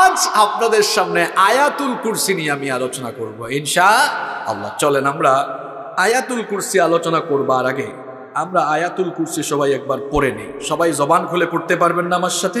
আজ আপনাদের সামনে আয়াতুল কুরসি নিয়ে আমি আলোচনা করব ইনশা আল্লাহ চলেন আমরা আয়াতুল কুরসি আলোচনা করবার আগে আমরা আয়াতুল কুরসি সবাই একবার পড়ে নিই সবাই জবান খুলে পড়তে পারবেন না আমার সাথে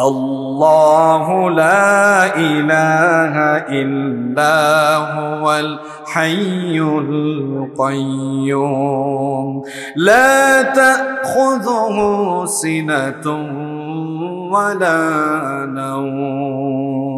الله لا إله إلا هو الحي القيوم لا تأخذه سنة ولا نوم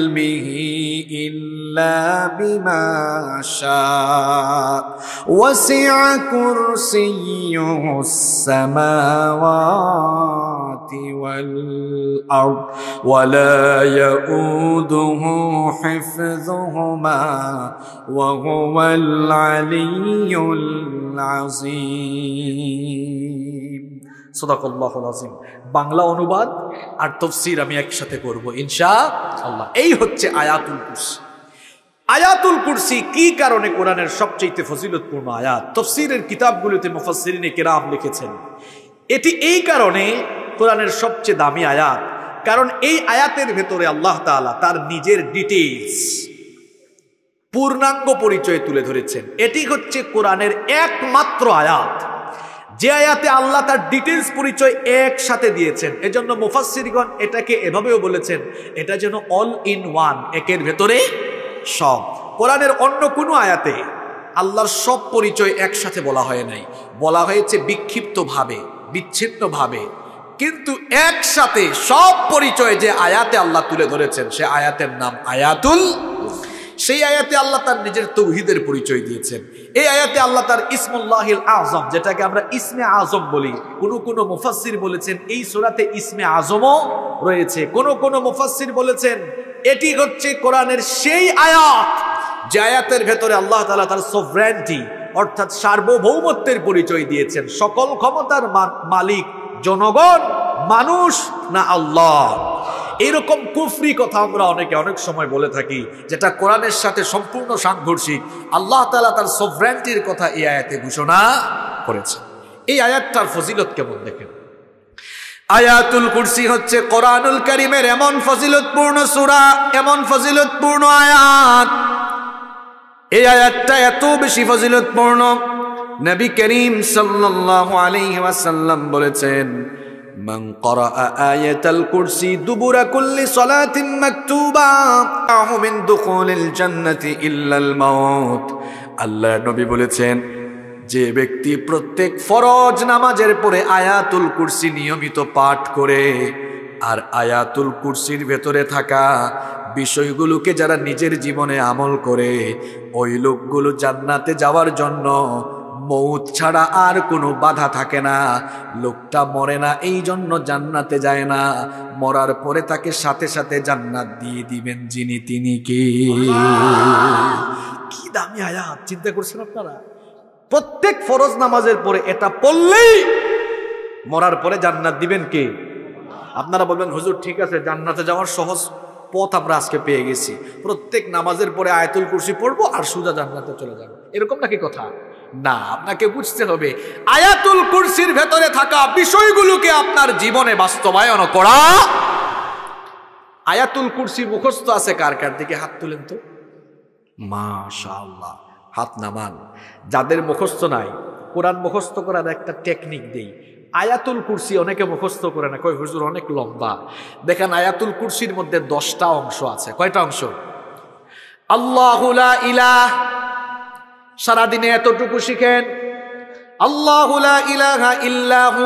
علمه إلا بما شاء وسع كرسيه السماوات والأرض ولا يؤوده حفظهما وهو العلي العظيم সোদাকল্লাহ আজিম বাংলা অনুবাদ আর তফসির আমি একসাথে করব ইনশা আল্লাহ এই হচ্ছে আয়াতুল কুরসি আয়াতুল কুরসি কি কারণে কোরআনের সবচেয়ে ফজিলতপূর্ণ আয়াত তফসিরের কিতাবগুলিতে মুফাসসিরিনে কেরাম লিখেছেন এটি এই কারণে কোরআনের সবচেয়ে দামি আয়াত কারণ এই আয়াতের ভেতরে আল্লাহ তালা তার নিজের ডিটেলস পূর্ণাঙ্গ পরিচয় তুলে ধরেছেন এটি হচ্ছে কোরআনের একমাত্র আয়াত যে আয়াতে আল্লাহ তার ডিটেলস পরিচয় একসাথে দিয়েছেন এজন্য মুফাসিরগণ এটাকে এভাবেও বলেছেন এটা যেন অল ইন ওয়ান একের ভেতরে সব কোরআনের অন্য কোনো আয়াতে আল্লাহর সব পরিচয় একসাথে বলা হয় নাই বলা হয়েছে বিক্ষিপ্তভাবে বিচ্ছিন্নভাবে কিন্তু একসাথে সব পরিচয় যে আয়াতে আল্লাহ তুলে ধরেছেন সে আয়াতের নাম আয়াতুল সেই আয়াতে আল্লাহ তার নিজের তৌহিদের পরিচয় দিয়েছেন এই আয়াতে আল্লাহ তার ইসমুল্লাহিল আজম যেটাকে আমরা ইসমে আজম বলি কোনো কোন মুফাসির বলেছেন এই সোরাতে ইসমে আজমও রয়েছে কোন কোন মুফাসির বলেছেন এটি হচ্ছে কোরআনের সেই আয়াত যে আয়াতের ভেতরে আল্লাহ তালা তার সোভ্রান্টি অর্থাৎ সার্বভৌমত্বের পরিচয় দিয়েছেন সকল ক্ষমতার মালিক জনগণ মানুষ না আল্লাহ এরকম কুফরি কথা আমরা অনেকে অনেক সময় বলে থাকি যেটা কোরআনের সাথে সম্পূর্ণ সাংঘর্ষিক আল্লাহ তালা তার সোভ্রান্তির কথা এই আয়াতে ঘোষণা করেছে এই আয়াতটার ফজিলত কেমন দেখেন আয়াতুল কুরসি হচ্ছে কোরআনুল করিমের এমন ফজিলতপূর্ণ সুরা এমন ফজিলতপূর্ণ আয়াত এই আয়াতটা এত বেশি ফজিলতপূর্ণ নবী করিম সাল্লাল্লাহু আলাইহি ওয়াসাল্লাম বলেছেন من قرأ آية الكرسي دبر كل صلاة مكتوبة من دخول الجنة إلا الموت الله نبي বলেছেন যে ব্যক্তি প্রত্যেক ফরজ নামাজের পরে আয়াতুল কুরসি নিয়মিত পাঠ করে আর আয়াতুল কুরসির ভেতরে থাকা বিষয়গুলোকে যারা নিজের জীবনে আমল করে ওই লোকগুলো জান্নাতে যাওয়ার জন্য মৌত ছাড়া আর কোনো বাধা থাকে না লোকটা মরে না এই জন্য জান্নাতে যায় না মরার পরে তাকে সাথে সাথে জান্নাত দিয়ে দিবেন যিনি তিনি কে কি দামি আয়াত চিন্তা করছেন আপনারা প্রত্যেক ফরজ নামাজের পরে এটা পড়লেই মরার পরে জান্নাত দিবেন কে আপনারা বলবেন হুজুর ঠিক আছে জান্নাতে যাওয়ার সহজ পথ আমরা আজকে পেয়ে গেছি প্রত্যেক নামাজের পরে আয়তুল কুরসি পড়বো আর সুজা জান্নাতে চলে যাবো এরকম নাকি কথা না আপনাকে বুঝতে হবে আয়াতুল কুরসির ভেতরে থাকা বিষয়গুলোকে আপনার জীবনে বাস্তবায়ন করা আয়াতুল কুরসি মুখস্থ আছে কার কার দিকে হাত তুলেন তো মাশাল্লাহ হাত নামান যাদের মুখস্থ নাই কোরআন মুখস্থ করার একটা টেকনিক দেই আয়াতুল কুরসি অনেকে মুখস্থ করে না কয় হুজুর অনেক লম্বা দেখেন আয়াতুল কুরসির মধ্যে দশটা অংশ আছে কয়টা অংশ আল্লাহুলা ইলাহ সারাদিনে এতটুকু শিখেন আল্লাহ ইলাহা ইল্লাহু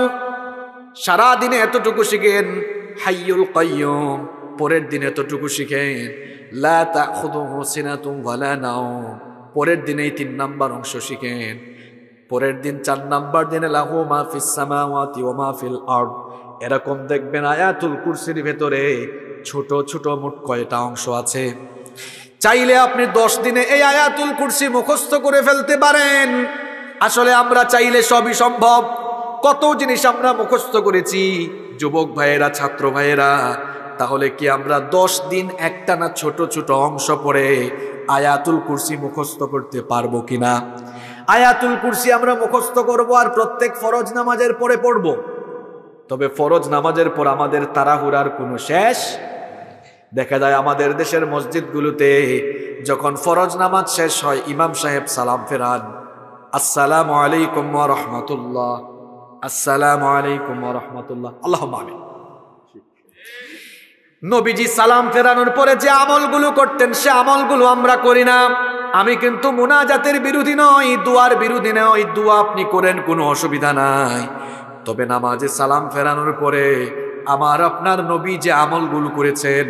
সারাদিনে এতটুকু শিখেন হাইয়ুল কয়ম পরের দিন এতটুকু শিখেন লা পরের দিনেই তিন নাম্বার অংশ শিখেন পরের দিন চার নাম্বার দিনে লাহু মা সামাওয়াতি ওয়া মা এরকম দেখবেন আয়াতুল কুরসির ভেতরে ছোট ছোট মোট কয়টা অংশ আছে চাইলে আপনি দশ দিনে এই আয়াতুল কুরসি মুখস্থ করে ফেলতে পারেন আসলে আমরা চাইলে সবই সম্ভব কত জিনিস আমরা মুখস্থ করেছি যুবক ভাইয়েরা ছাত্র ভাইয়েরা তাহলে কি আমরা দশ দিন একটা না ছোট ছোট অংশ পড়ে আয়াতুল কুরসি মুখস্থ করতে পারবো কিনা আয়াতুল কুরসি আমরা মুখস্থ করব আর প্রত্যেক ফরজ নামাজের পরে পড়ব তবে ফরজ নামাজের পর আমাদের তাড়াহুড়ার কোনো শেষ দেখা যায় আমাদের দেশের মসজিদগুলোতে যখন ফরজ নামাজ শেষ হয় ইমাম সাহেব সালাম ফেরান আসসালাম আলাইকুম রহমতুল্লাহ আসসালাম আলাইকুম রহমতুল্লাহ আল্লাহ মামিন নবীজি সালাম ফেরানোর পরে যে আমলগুলো করতেন সে আমলগুলো আমরা করি না আমি কিন্তু মুনাজাতের বিরোধী নই দুয়ার বিরোধী নয় দুয়া আপনি করেন কোনো অসুবিধা নাই তবে নামাজে সালাম ফেরানোর পরে আমার আপনার নবী যে আমলগুলো করেছেন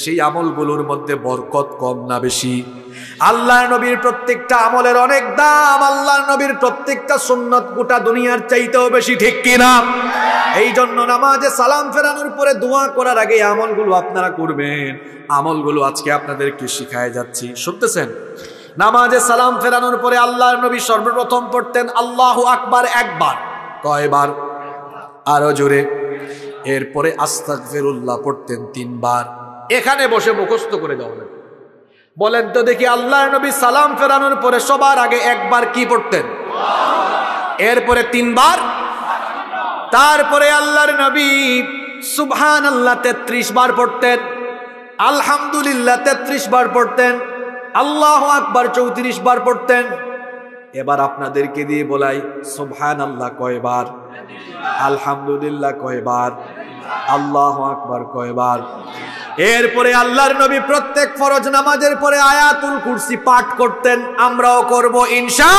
সেই আমলগুলোর মধ্যে বরকত কম না বেশি আল্লাহ নবীর প্রত্যেকটা আমলের অনেক দাম আল্লাহ নবীর প্রত্যেকটা সুন্নত গোটা দুনিয়ার চাইতেও বেশি ঠিক কিনা এই জন্য নামাজে সালাম ফেরানোর পরে দোয়া করার আগে আমলগুলো আপনারা করবেন আমলগুলো আজকে আপনাদেরকে শিখায় যাচ্ছি শুনতেছেন নামাজে সালাম ফেরানোর পরে আল্লাহ নবী সর্বপ্রথম পড়তেন আল্লাহ আকবার একবার কয়বার আরো জোরে এরপরে আস্তাক ফেরুল্লাহ পড়তেন তিনবার এখানে বসে মুখস্থ করে যাওয়া বলেন তো দেখি আল্লাহ নবী সালাম ফেরানোর পরে সবার আগে একবার কি পড়তেন এরপরে তিনবার তারপরে আল্লাহর নবী সুবহান আল্লাহ তেত্রিশ বার পড়তেন আলহামদুলিল্লাহ তেত্রিশ বার পড়তেন আল্লাহ আকবার চৌত্রিশ বার পড়তেন এবার আপনাদেরকে দিয়ে বলাই সুবহান আল্লাহ কয়বার আলহামদুলিল্লাহ কয়বার আল্লাহ আকবার কয়বার এরপরে আল্লাহর নবী প্রত্যেক ফরজ নামাজের পরে আয়াতুল কুরসি পাঠ করতেন আমরাও করব ইনশা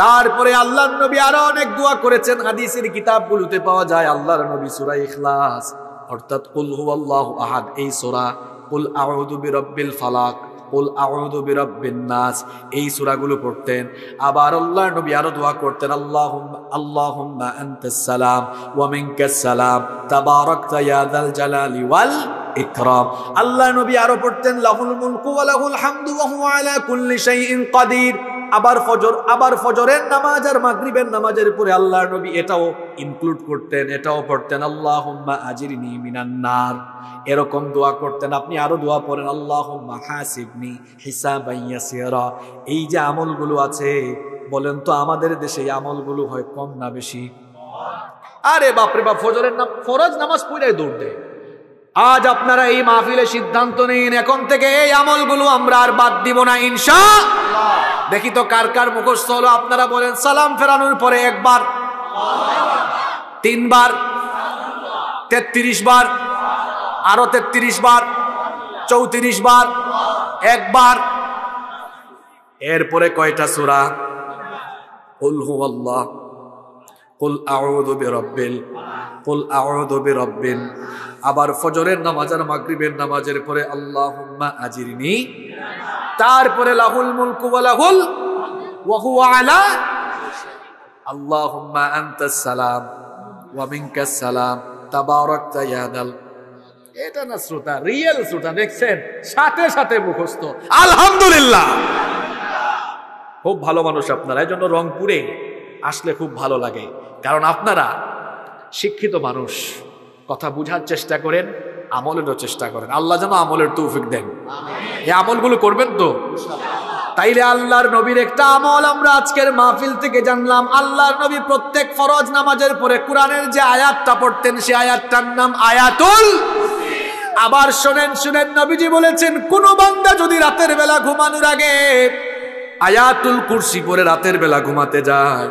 তারপরে আল্লাহর নবী আরো অনেক দোয়া করেছেন হাদিসের কিতাবগুলোতে পাওয়া যায় আল্লাহর নবী সূরা ইখলাস অর্থাৎ কুল আল্লাহ আহাদ এই সোরা কুল আউযু বিরব্বিল ফালাক কুল আউযু বিরাব্বিন নাস এই সূরাগুলো পড়তেন আবার আল্লাহ নবী আরো দোয়া করতেন আল্লাহুম্মা আল্লাহুম্মা আনতাস সালাম ওয়া মিনকাস সালাম তাবারাকতা ইয়া যাল জালালি ওয়াল ইকরাম আল্লাহ নবী আরো পড়তেন লাহুল মুলকু ওয়া লাহুল হামদু ওয়া হুয়া আলা কুল্লি শাইইন কাদির আবার ফজর আবার ফজরের নামাজ আর মাগরীবের নামাজের উপরে আল্লাহ নবী এটাও ইনক্লুড করতেন এটাও পড়তেন আল্লাহ আজির মিনান্নার এরকম দোয়া করতেন আপনি আরো দোয়া পড়েন আল্লাহ হাসিবনি হিসাবাইয়াসিয়ারা এই যে আমলগুলো আছে বলেন তো আমাদের দেশে এই আমলগুলো হয় কম না বেশি আরে বাপরে বাপ ফজরের নাম ফরজ নামাজ পুরাই দৌড় দেয় আজ আপনারা এই মাহফিলে সিদ্ধান্ত নিন এখন থেকে এই আমলগুলো আমরা আর বাদ দিব না ইনশা দেখি তো কার কার মুখস্থ হলো আপনারা বলেন সালাম ফেরানোর পরে একবার তিনবার তেত্রিশ বার আরো তেত্রিশ বার চৌত্রিশ বার একবার এরপরে কয়টা সুরা কুল হু আল্লাহ কুল আউযু برب কুল আউযু برب আবার ফজরের নামাজ আর মাগরিবের নামাজের পরে আল্লাহুম্মা আজিরিনি তারপরে লাহুল মুলকু লাহুল ওয়াহু আলা আল্লাহুম্মা আনতাস সালাম ওয়া মিনকাস সালাম তাবারাকতা ইয়াদাল এটা না শ্রোতা রিয়েল শ্রোতা দেখছেন সাথে সাথে মুখস্থ আলহামদুলিল্লাহ খুব ভালো মানুষ আপনারা এই জন্য রংপুরে আসলে খুব ভালো লাগে কারণ আপনারা শিক্ষিত মানুষ কথা বুঝার চেষ্টা করেন আমলেরও চেষ্টা করেন আল্লাহ যেন আমলের তৌফিক দেন এই আমলগুলো করবেন তো তাইলে আল্লাহর নবীর একটা আমল আমরা আজকের মাহফিল থেকে জানলাম আল্লাহর নবী প্রত্যেক ফরজ নামাজের পরে কোরআনের যে আয়াতটা পড়তেন সে আয়াতটার নাম আয়াতুল আবার শোনেন শুনেন নবীজি বলেছেন কোন বান্দা যদি রাতের বেলা ঘুমানোর আগে আয়াতুল কুরসি পরে রাতের বেলা ঘুমাতে যায়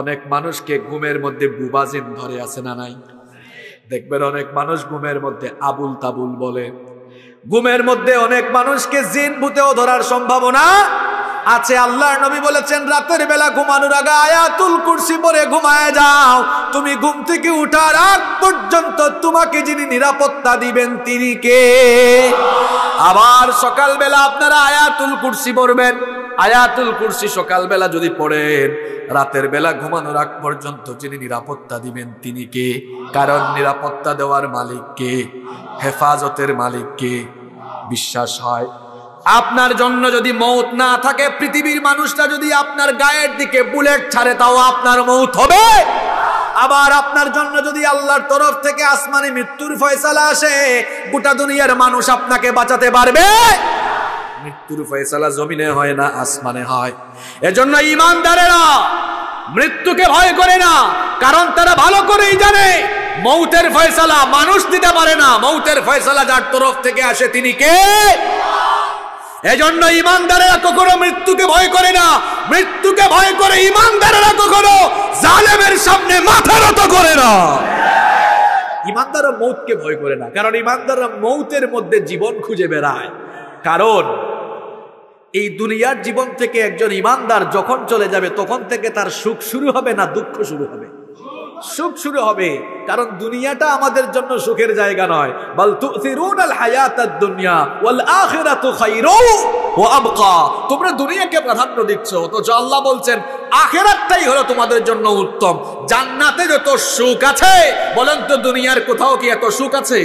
অনেক মানুষকে ঘুমের মধ্যে বুবাজিন ধরে আছে না নাই দেখবেন অনেক মানুষ ঘুমের মধ্যে আবুল তাবুল বলে ঘুমের মধ্যে অনেক মানুষকে জিন ভূতেও ধরার সম্ভাবনা আছে আল্লাহ নবী বলেছেন রাতের বেলা ঘুমানোর আগে আয়াতুল কুরসি পরে ঘুমায় যাও তুমি ঘুম থেকে উঠার আগ পর্যন্ত তোমাকে যিনি নিরাপত্তা দিবেন তিনি কে আবার সকালবেলা আপনারা আয়াতুল কুরসি পড়বেন আয়াতুল কুরসি সকালবেলা যদি পড়েন রাতের বেলা ঘুমানোর আগ পর্যন্ত যিনি নিরাপত্তা দিবেন তিনি কে কারণ নিরাপত্তা দেওয়ার মালিক কে হেফাজতের মালিক কে বিশ্বাস হয় আপনার জন্য যদি মৌত না থাকে পৃথিবীর মানুষটা যদি আপনার গায়ের দিকে বুলেট ছাড়ে তাও আপনার মৌত হবে আবার আপনার জন্য যদি আল্লাহর তরফ থেকে আসমানে মৃত্যুর ফয়সালা আসে গোটা দুনিয়ার মানুষ আপনাকে বাঁচাতে পারবে মৃত্যুর ফয়সালা জমিনে হয় না আসমানে হয় এজন্য ইমানদারেরা মৃত্যুকে ভয় করে না কারণ তারা ভালো করেই জানে মৌতের ফয়সালা মানুষ দিতে পারে না মৌতের ফয়সালা যার তরফ থেকে আসে তিনি কে এজন্য ইমানদারেরা কখনো মৃত্যুকে ভয় করে না মৃত্যুকে ভয় করে ইমানদারেরা কখনো জালেমের সামনে মাথা নত করে না ইমানদাররা মৌতকে ভয় করে না কারণ ইমানদাররা মৌতের মধ্যে জীবন খুঁজে বেড়ায় কারণ এই দুনিয়ার জীবন থেকে একজন ইমানদার যখন চলে যাবে তখন থেকে তার সুখ শুরু হবে না দুঃখ শুরু হবে সুখ শুরু হবে কারণ দুনিয়াটা আমাদের জন্য সুখের জায়গা নয় বল তুসিরুনাল হায়াতাদ দুনিয়া ওয়াল আখিরাতু ওয়া আবকা তোমরা দুনিয়াকে প্রাধান্য দিচ্ছ অথচ আল্লাহ বলছেন আখেরাতটাই হলো তোমাদের জন্য উত্তম জান্নাতে যত সুখ আছে বলেন তো দুনিয়ার কোথাও কি এত সুখ আছে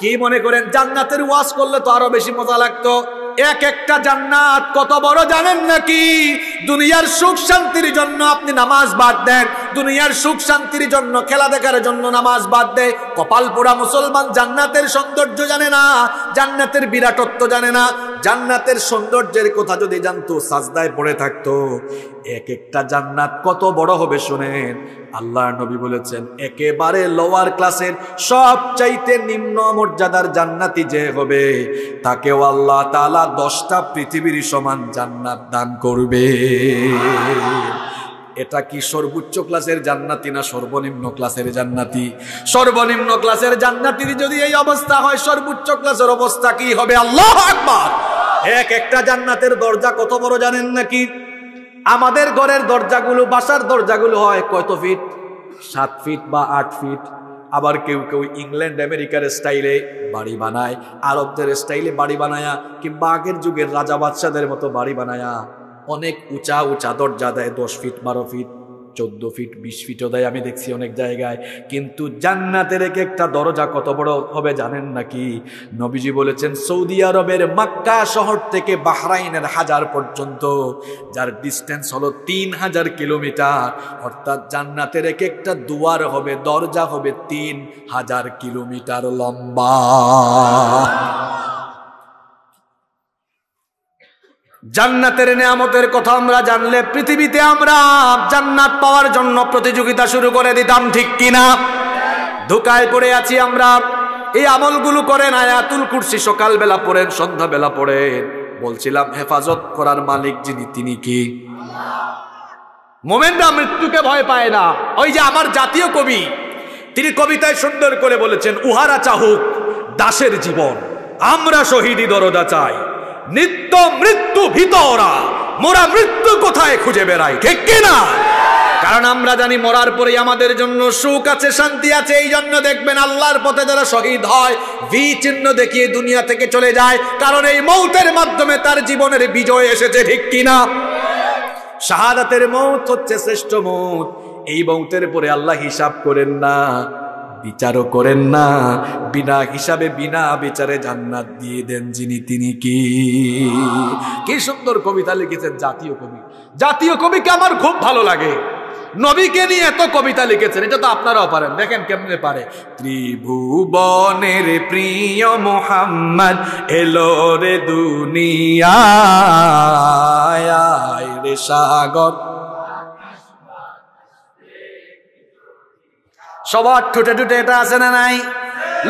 কি মনে করেন জান্নাতের ওয়াজ করলে তো আরো বেশি মজা লাগতো এক একটা জান্নাত কত বড় জানেন নাকি দুনিয়ার সুখ শান্তির জন্য আপনি নামাজ বাদ দেন দুনিয়ার সুখ শান্তির জন্য খেলা দেখার জন্য নামাজ বাদ দেয় কপাল পোড়া মুসলমান জান্নাতের সৌন্দর্য জানে না জান্নাতের বিরাটত্ব জানে না জান্নাতের সৌন্দর্যের কথা যদি জানতো সাজদায় পড়ে থাকতো এক একটা জান্নাত কত বড় হবে শোনেন আল্লাহ নবী বলেছেন একেবারে লোয়ার ক্লাসের সব চাইতে নিম্ন মর্যাদার জান্নাতি যে হবে তাকেও আল্লাহ তালা দশটা পৃথিবীর সমান জান্নাত দান করবে এটা কি সর্বোচ্চ ক্লাসের জান্নাতি না সর্বনিম্ন ক্লাসের জান্নাতি সর্বনিম্ন ক্লাসের জান্নাতির যদি এই অবস্থা হয় সর্বোচ্চ ক্লাসের অবস্থা কি হবে আল্লাহ আকবার এক একটা জান্নাতের দরজা কত বড় জানেন নাকি আমাদের ঘরের দরজাগুলো বাসার দরজাগুলো হয় কত ফিট সাত ফিট বা আট ফিট আবার কেউ কেউ ইংল্যান্ড আমেরিকার স্টাইলে বাড়ি বানায় আরবদের স্টাইলে বাড়ি বানায়া কিংবা আগের যুগের রাজা বাদশাদের মতো বাড়ি বানায়া অনেক উঁচা উঁচা দরজা দেয় দশ ফিট বারো ফিট চোদ্দ ফিট বিশ ফিট ওদায় আমি দেখছি অনেক জায়গায় কিন্তু জান্নাতের এক একটা দরজা কত বড় হবে জানেন নাকি নবীজি বলেছেন সৌদি আরবের মাক্কা শহর থেকে বাহরাইনের হাজার পর্যন্ত যার ডিস্টেন্স হলো তিন হাজার কিলোমিটার অর্থাৎ জান্নাতের এক একটা দুয়ার হবে দরজা হবে তিন হাজার কিলোমিটার লম্বা জান্নাতের নিয়ামতের কথা আমরা জানলে পৃথিবীতে আমরা জান্নাত পাওয়ার জন্য প্রতিযোগিতা শুরু করে দিতাম ঠিক কিনা ধোকায় পড়ে আছি আমরা এই আমলগুলো করেন আয়াতুল কুরসি সকালবেলা পড়েন সন্ধ্যাবেলা পড়েন বলছিলাম হেফাজত করার মালিক যিনি তিনি কি মোমেনরা মৃত্যুকে ভয় পায় না ওই যে আমার জাতীয় কবি তিনি কবিতায় সুন্দর করে বলেছেন উহারা চাহুক দাসের জীবন আমরা শহীদি দরদা চাই নিত্য মৃত্যু ভীত ওরা মোরা মৃত্যু কোথায় খুঁজে বেড়াই ঠিক কিনা কারণ আমরা জানি মরার পরে আমাদের জন্য সুখ আছে শান্তি আছে এই জন্য দেখবেন আল্লাহর পথে যারা শহীদ হয় ভি চিহ্ন দেখিয়ে দুনিয়া থেকে চলে যায় কারণ এই মৌতের মাধ্যমে তার জীবনের বিজয় এসেছে ঠিক কিনা শাহাদাতের মৌত হচ্ছে শ্রেষ্ঠ মৌত এই মৌতের পরে আল্লাহ হিসাব করেন না বিচারও করেন না বিনা হিসাবে বিনা বিচারে জান্নাত দিয়ে দেন যিনি তিনি কি কি সুন্দর কবিতা লিখেছেন জাতীয় কবি জাতীয় কবিকে আমার খুব ভালো লাগে নবীকে নিয়ে এত কবিতা লিখেছেন এটা তো আপনারাও পারেন দেখেন কেমনে পারে ত্রিভুবনের প্রিয় মোহাম্মদ এলো রে দুনিয়া রে সাগর সবার ঠুটে ঠুটে এটা আছে না নাই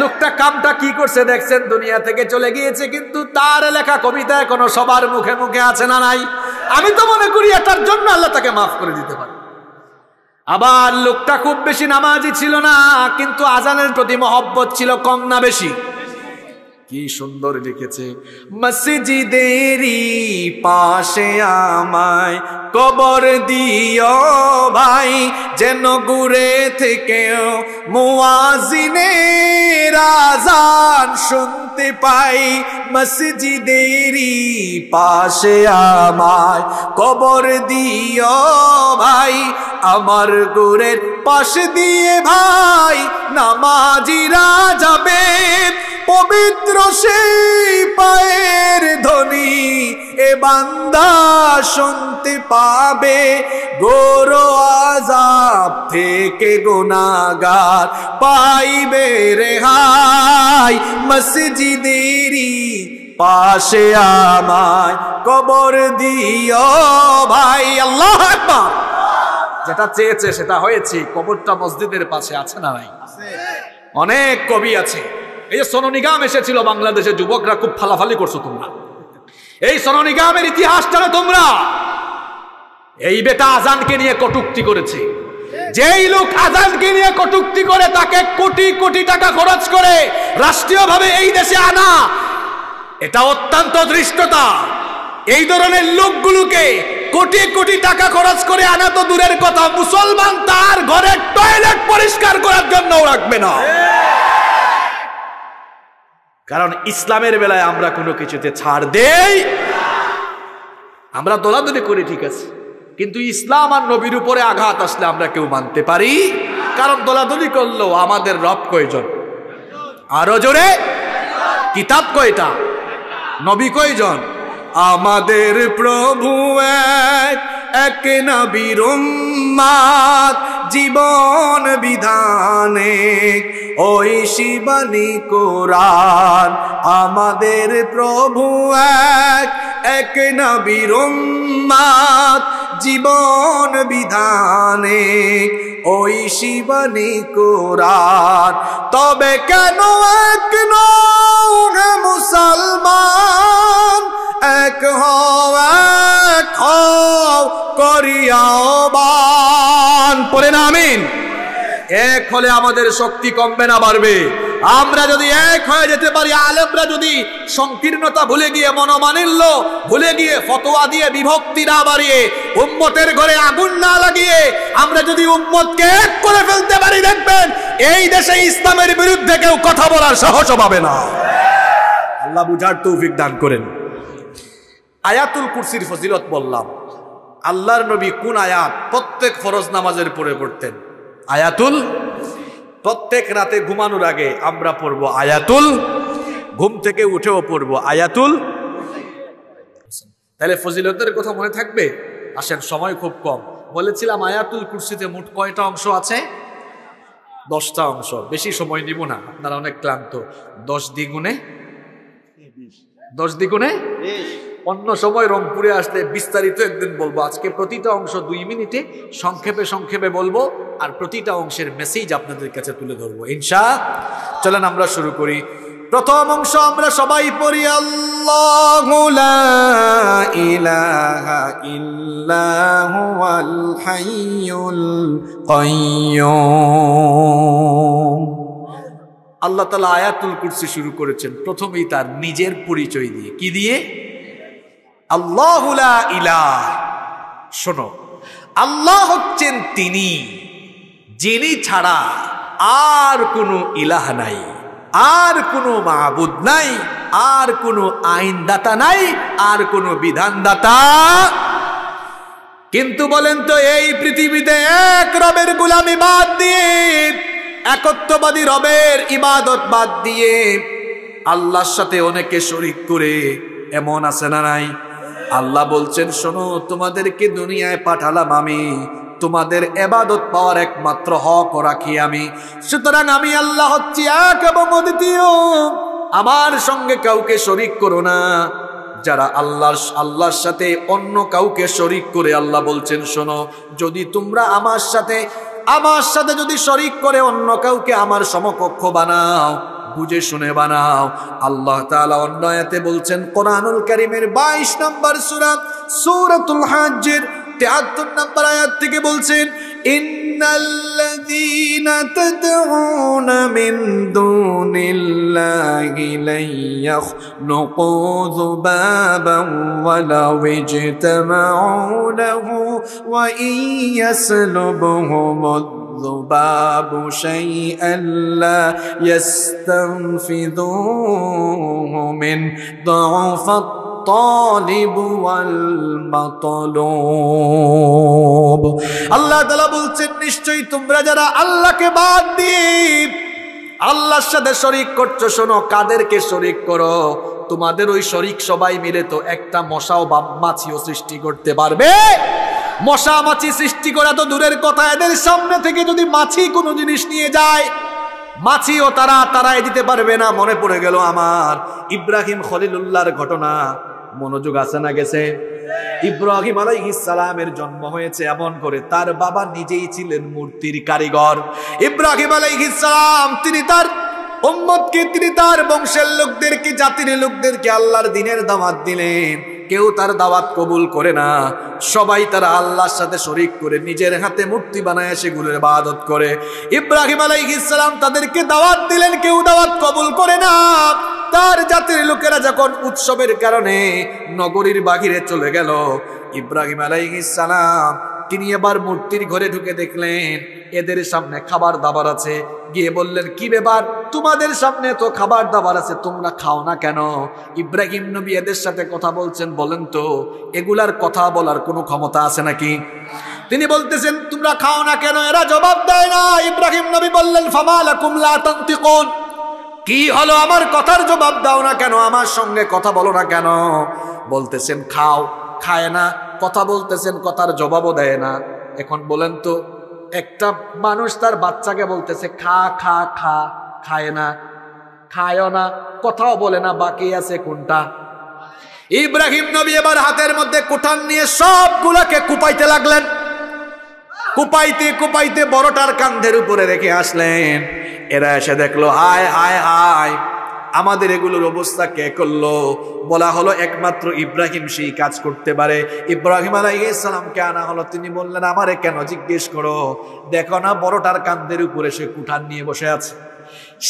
লোকটা কামটা কি করছে দেখছেন দুনিয়া থেকে চলে গিয়েছে কিন্তু তার লেখা কবিতা এখনো সবার মুখে মুখে আছে না নাই আমি তো মনে করি এটার জন্য আল্লাহ তাকে মাফ করে দিতে পারে আবার লোকটা খুব বেশি নামাজি ছিল না কিন্তু আজানের প্রতি মহব্বত ছিল কম না বেশি কি সুন্দর লিখেছে মসজিদেরি পাশে আমায় কবর দিও ভাই যেন গুরে থেকেও মুয়াজিনে রাজান শুনতে পাই মসজিদেরি পাশে আমায় কবর দিও ভাই আমার গোরের পাশ দিয়ে ভাই নামাজিরা যাবে পবিত্র সেই পায়ের ধ্বনি এ বান্দা শুনতে পাবে গোর আজাব থেকে গোনাগার পাইবে রেহাই মসজিদেরি পাশে আমায় কবর দিও ভাই আল্লাহ একবার যেটা চেয়েছে সেটা হয়েছে কবরটা মসজিদের পাশে আছে না নাই অনেক কবি আছে এই যে সোনু নিগাম এসেছিল বাংলাদেশে যুবকরা খুব ফালাফালি করছো তোমরা এই সোনু নিগামের ইতিহাসটা তোমরা এই বেটা আজানকে নিয়ে কটুক্তি করেছে যেই লোক আজানকে নিয়ে কটুক্তি করে তাকে কোটি কোটি টাকা খরচ করে রাষ্ট্রীয়ভাবে এই দেশে আনা এটা অত্যন্ত দৃষ্টতা এই ধরনের লোকগুলোকে কোটি কোটি টাকা খরচ করে আনা তো দূরের কথা মুসলমান তার ঘরের টয়লেট পরিষ্কার করার জন্য রাখবে না কারণ ইসলামের বেলায় আমরা কোনো কিছুতে ছাড় দেই আমরা দোলাদুলি করি ঠিক আছে কিন্তু ইসলাম আর নবীর উপরে আঘাত আসলে আমরা কেউ মানতে পারি কারণ দোলাদুলি করলো আমাদের রব কয়জন আরো জোরে কিতাব কয়টা নবী কয়জন আমাদের প্রভু এক এক না বিরম্মাত জীবন বিধানে ওই শিবানী কোরআন আমাদের প্রভু এক এক না বিরম্মাত জীবন বিধানে ওই শিবানী কোরআন তবে কেন এক নৌ মুসলমান করিয়া বান পরে না আমিন এক হলে আমাদের শক্তি কমবে না বাড়বে আমরা যদি এক হয়ে যেতে পারি আলেমরা যদি সংকীর্ণতা ভুলে গিয়ে মনোমানিল্য ভুলে গিয়ে ফতোয়া দিয়ে বিভক্তি না বাড়িয়ে উম্মতের ঘরে আগুন না লাগিয়ে আমরা যদি উম্মতকে এক করে ফেলতে পারি দেখবেন এই দেশে ইসলামের বিরুদ্ধে কেউ কথা বলার সাহস পাবে না আল্লাহ বুঝার তৌফিক দান করেন আয়াতুল কুরসির ফজিলত বললাম আল্লাহর নবী কোন আয়াত প্রত্যেক ফরজ নামাজের পরে পড়তেন আয়াতুল প্রত্যেক রাতে ঘুমানোর আগে আমরা পড়ব আয়াতুল ঘুম থেকে উঠেও পড়ব আয়াতুল তাহলে ফজিলতের কথা মনে থাকবে আসেন সময় খুব কম বলেছিলাম আয়াতুল কুর্সিতে মোট কয়টা অংশ আছে দশটা অংশ বেশি সময় নিব না আপনারা অনেক ক্লান্ত দশ দ্বিগুণে দশ দ্বিগুণে অন্য সময় রংপুরে আসলে বিস্তারিত একদিন বলবো আজকে প্রতিটা অংশ দুই মিনিটে সংক্ষেপে সংক্ষেপে বলবো আর প্রতিটা অংশের মেসেজ আপনাদের কাছে তুলে ধরবো ইনশা চলেন আমরা শুরু করি প্রথম অংশ আমরা সবাই পড়ি আল্লাহ তালা আয়াতুল কুরসি শুরু করেছেন প্রথমেই তার নিজের পরিচয় দিয়ে কি দিয়ে আল্লাহুলা ইলা শোনো আল্লাহ হচ্ছেন তিনি যিনি ছাড়া আর কোনো ইলাহ নাই আর কোনো মাহবুদ নাই আর কোনো আইনদাতা নাই আর কোনো বিধানদাতা কিন্তু বলেন তো এই পৃথিবীতে এক রবের গুলামি বাদ দিয়ে একত্ববাদী রবের ইবাদত বাদ দিয়ে আল্লাহর সাথে অনেকে শরিক করে এমন আছে না নাই আল্লাহ বলছেন শোনো তোমাদেরকে দুনিয়ায় পাঠালাম আমি তোমাদের এবাদত পাওয়ার একমাত্র হক রাখি আমি সুতরাং আমি আল্লাহ হচ্ছি এক এবং অদ্বিতীয় আমার সঙ্গে কাউকে শরিক করো না যারা আল্লাহ আল্লাহর সাথে অন্য কাউকে শরিক করে আল্লাহ বলছেন শোনো যদি তোমরা আমার সাথে আমার সাথে যদি শরিক করে অন্য কাউকে আমার সমকক্ষ বানাও বুঝে শুনে বানাও আল্লাহ তালা অন্যায়াতে বলছেন কোরআনুল করিমের বাইশ নম্বর সুরাত সুরতুল হাজ্যের তেহাত্তর নম্বর আয়াত থেকে বলছেন الذين تدعون من دون الله لن يخلقوا ذبابا ولو اجتمعوا له وإن الذباب شيئا لا يستنفذوه من ضعف الطالب والمطلوب আল্লাহ তালা বলছেন নিশ্চয়ই তোমরা যারা আল্লাহকে বাদ দিই আল্লাহর সাথে শরিক করছো শোনো কাদেরকে শরিক করো তোমাদের ওই শরিক সবাই মিলে তো একটা মশাও বা মাছিও সৃষ্টি করতে পারবে মশা মাছি সৃষ্টি করা তো দূরের কথা এদের সামনে থেকে যদি মাছি কোনো জিনিস নিয়ে যায় মাছিও তারা তারাই দিতে পারবে না মনে পড়ে গেল আমার ইব্রাহিম খলিলুল্লাহর ঘটনা মনোযোগ আছে না গেছে ইব্রাহিম সালামের জন্ম হয়েছে এমন করে তার বাবা নিজেই ছিলেন মূর্তির কারিগর ইব্রাহিম সালাম তিনি তার উম্মতকে তিনি তার বংশের লোকদেরকে জাতির লোকদেরকে আল্লাহর দিনের দামাত দিলেন কেউ তার দাওয়াত কবুল করে না সবাই তারা আল্লাহর সাথে শরিক করে নিজের হাতে মূর্তি বানায় সেগুলোর বাদত করে ইব্রাহিম ইসলাম তাদেরকে দাওয়াত দিলেন কেউ দাওয়াত কবুল করে না তার জাতির লোকেরা যখন উৎসবের কারণে নগরীর বাহিরে চলে গেল ইব্রাহিম ইসলাম তিনি এবার মূর্তির ঘরে ঢুকে দেখলেন এদের সামনে খাবার দাবার আছে গিয়ে বললেন কি ব্যাপার তোমাদের সামনে তো খাবার দাবার আছে তোমরা খাও না কেন ইব্রাহিম নবী এদের সাথে কথা বলছেন বলেন তো এগুলার কথা বলার কোনো ক্ষমতা আছে নাকি তিনি বলতেছেন তোমরা খাও না কেন এরা জবাব দেয় না ইব্রাহিম নবী বললেন ফামালা কুমলা কোন কি হলো আমার কথার জবাব দাও না কেন আমার সঙ্গে কথা বলো না কেন বলতেছেন খাও খায় না কথা বলতেছেন কথার জবাবও দেয় না এখন বলেন তো একটা মানুষ তার বাচ্চাকে বলতেছে খা খা খা খায় না খায়ও না কথাও বলে না বাকি আছে কোনটা ইব্রাহিম নবী এবার হাতের মধ্যে কুঠান নিয়ে সবগুলোকে কুপাইতে লাগলেন কুপাইতে কুপাইতে বড়টার কান্ধের উপরে রেখে আসলেন এরা এসে দেখলো হায় হায় হায় আমাদের এগুলোর অবস্থা কে করলো বলা হলো একমাত্র ইব্রাহিম সেই কাজ করতে পারে ইব্রাহিম আলাইসালামকে আনা হলো তিনি বললেন আমারে কেন জিজ্ঞেস করো দেখো না বড়টার কান্ধের উপরে সে কুঠান নিয়ে বসে আছে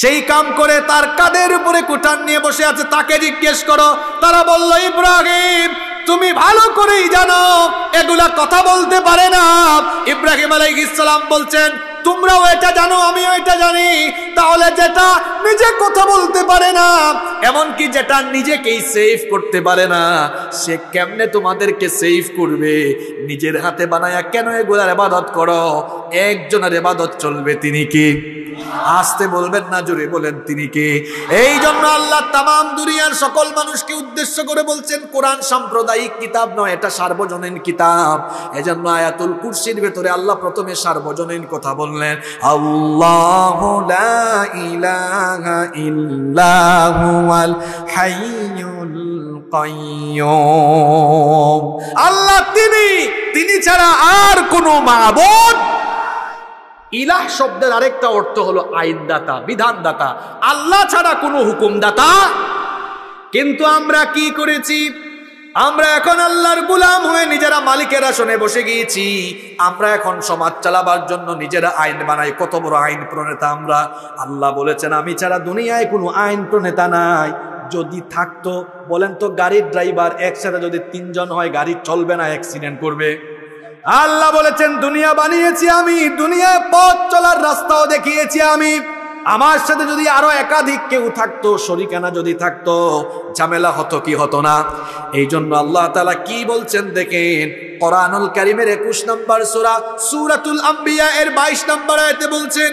সেই কাম করে তার কাদের উপরে কুঠান নিয়ে বসে আছে তাকে জিজ্ঞেস করো তারা বলল ইব্রাহিম তুমি ভালো করেই জানো এগুলা কথা বলতে পারে না ইব্রাহিম ইসলাম বলছেন তোমরাও এটা জানো আমিও এটা জানি তাহলে যেটা নিজে কথা বলতে পারে না এমনকি যেটা নিজেকেই সেফ করতে পারে না সে কেমনে তোমাদেরকে সেফ করবে নিজের হাতে বানায়া কেন এগুলার এবাদত করো একজনের এবাদত চলবে তিনি কি আসতে বলবেন না জোরে বলেন তিনি কে এই জন্য আল্লাহ তাম দুনিয়ার সকল মানুষকে উদ্দেশ্য করে বলছেন কোরআন সাম্প্রদায়িক কিতাব নয় এটা সার্বজনীন কিতাব এজন্য আয়াতুল কুরসির ভেতরে আল্লাহ প্রথমে সার্বজনীন কথা বললেন আল্লাহ তিনি তিনি ছাড়া আর কোনো মাবুদ ইলাহ শব্দের আরেকটা অর্থ হলো আইনদাতা বিধানদাতা আল্লাহ ছাড়া কোনো হুকুমদাতা কিন্তু আমরা কি করেছি আমরা এখন আল্লাহর গুলাম হয়ে নিজেরা মালিকের আসনে বসে গিয়েছি আমরা এখন সমাজ চালাবার জন্য নিজেরা আইন বানাই কত বড় আইন প্রণেতা আমরা আল্লাহ বলেছেন আমি ছাড়া দুনিয়ায় কোনো আইন প্রণেতা নাই যদি থাকতো বলেন তো গাড়ির ড্রাইভার একসাথে যদি তিনজন হয় গাড়ি চলবে না অ্যাক্সিডেন্ট করবে আল্লাহ বলেছেন দুনিয়া বানিয়েছি আমি দুনিয়া পথ চলার রাস্তাও দেখিয়েছি আমি আমার সাথে যদি আরো একাধিক কেউ থাকতো শরিকানা যদি থাকতো ঝামেলা হতো কি হতো না এই জন্য আল্লাহ তালা কি বলছেন দেখেন করানুল কারিমের একুশ নম্বর সুরা সুরাতুল আম্বিয়া এর বাইশ নম্বর আয়তে বলছেন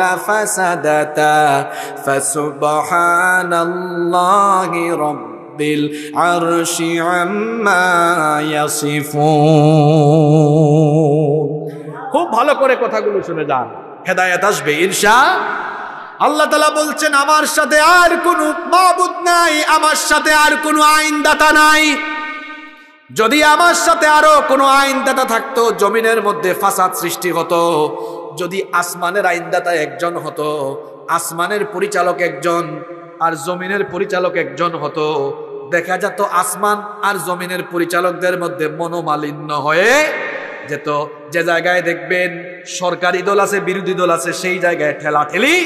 লাউকানা ফিহিমা رب عما يصفون খুব ভালো করে কথাগুলো শুনে যান হেদায়েত আসবে ইনশা আল্লাহ তালা বলছেন আমার সাথে আর কোন মাবুদ নাই আমার সাথে আর কোনো আইনদাতা নাই যদি আমার সাথে আরো কোনো আইনদাতা থাকতো জমিনের মধ্যে ফাসাদ সৃষ্টি হতো যদি আসমানের আইনদাতা একজন হতো আসমানের পরিচালক একজন আর জমিনের পরিচালক একজন হতো দেখা যেত আসমান আর জমিনের পরিচালকদের মধ্যে মনোমালিন্য হয়ে যেত যে জায়গায় দেখবেন সরকারি দল আছে বিরোধী দল আছে সেই জায়গায় ঠেলা ঠেলি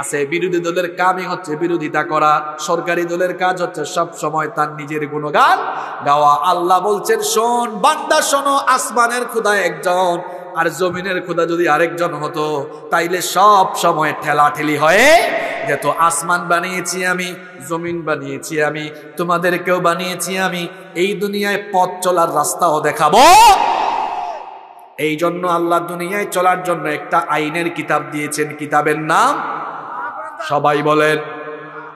আছে বিরোধী দলের কামই হচ্ছে বিরোধিতা করা সরকারি দলের কাজ হচ্ছে সব সময় তার নিজের গুণগান গাওয়া আল্লাহ বলছেন শোন বান্দা শোনো আসমানের খোদা একজন আর জমিনের খোদা যদি আরেকজন হতো তাইলে সব সময় ঠেলা ঠেলি হয়ে তো আসমান বানিয়েছি আমি জমিন বানিয়েছি আমি তোমাদেরকেও বানিয়েছি আমি এই দুনিয়ায় পথ চলার রাস্তাও দেখাবো এই জন্য আল্লাহ দুনিয়ায় চলার জন্য একটা আইনের কিতাব দিয়েছেন কিতাবের নাম সবাই বলেন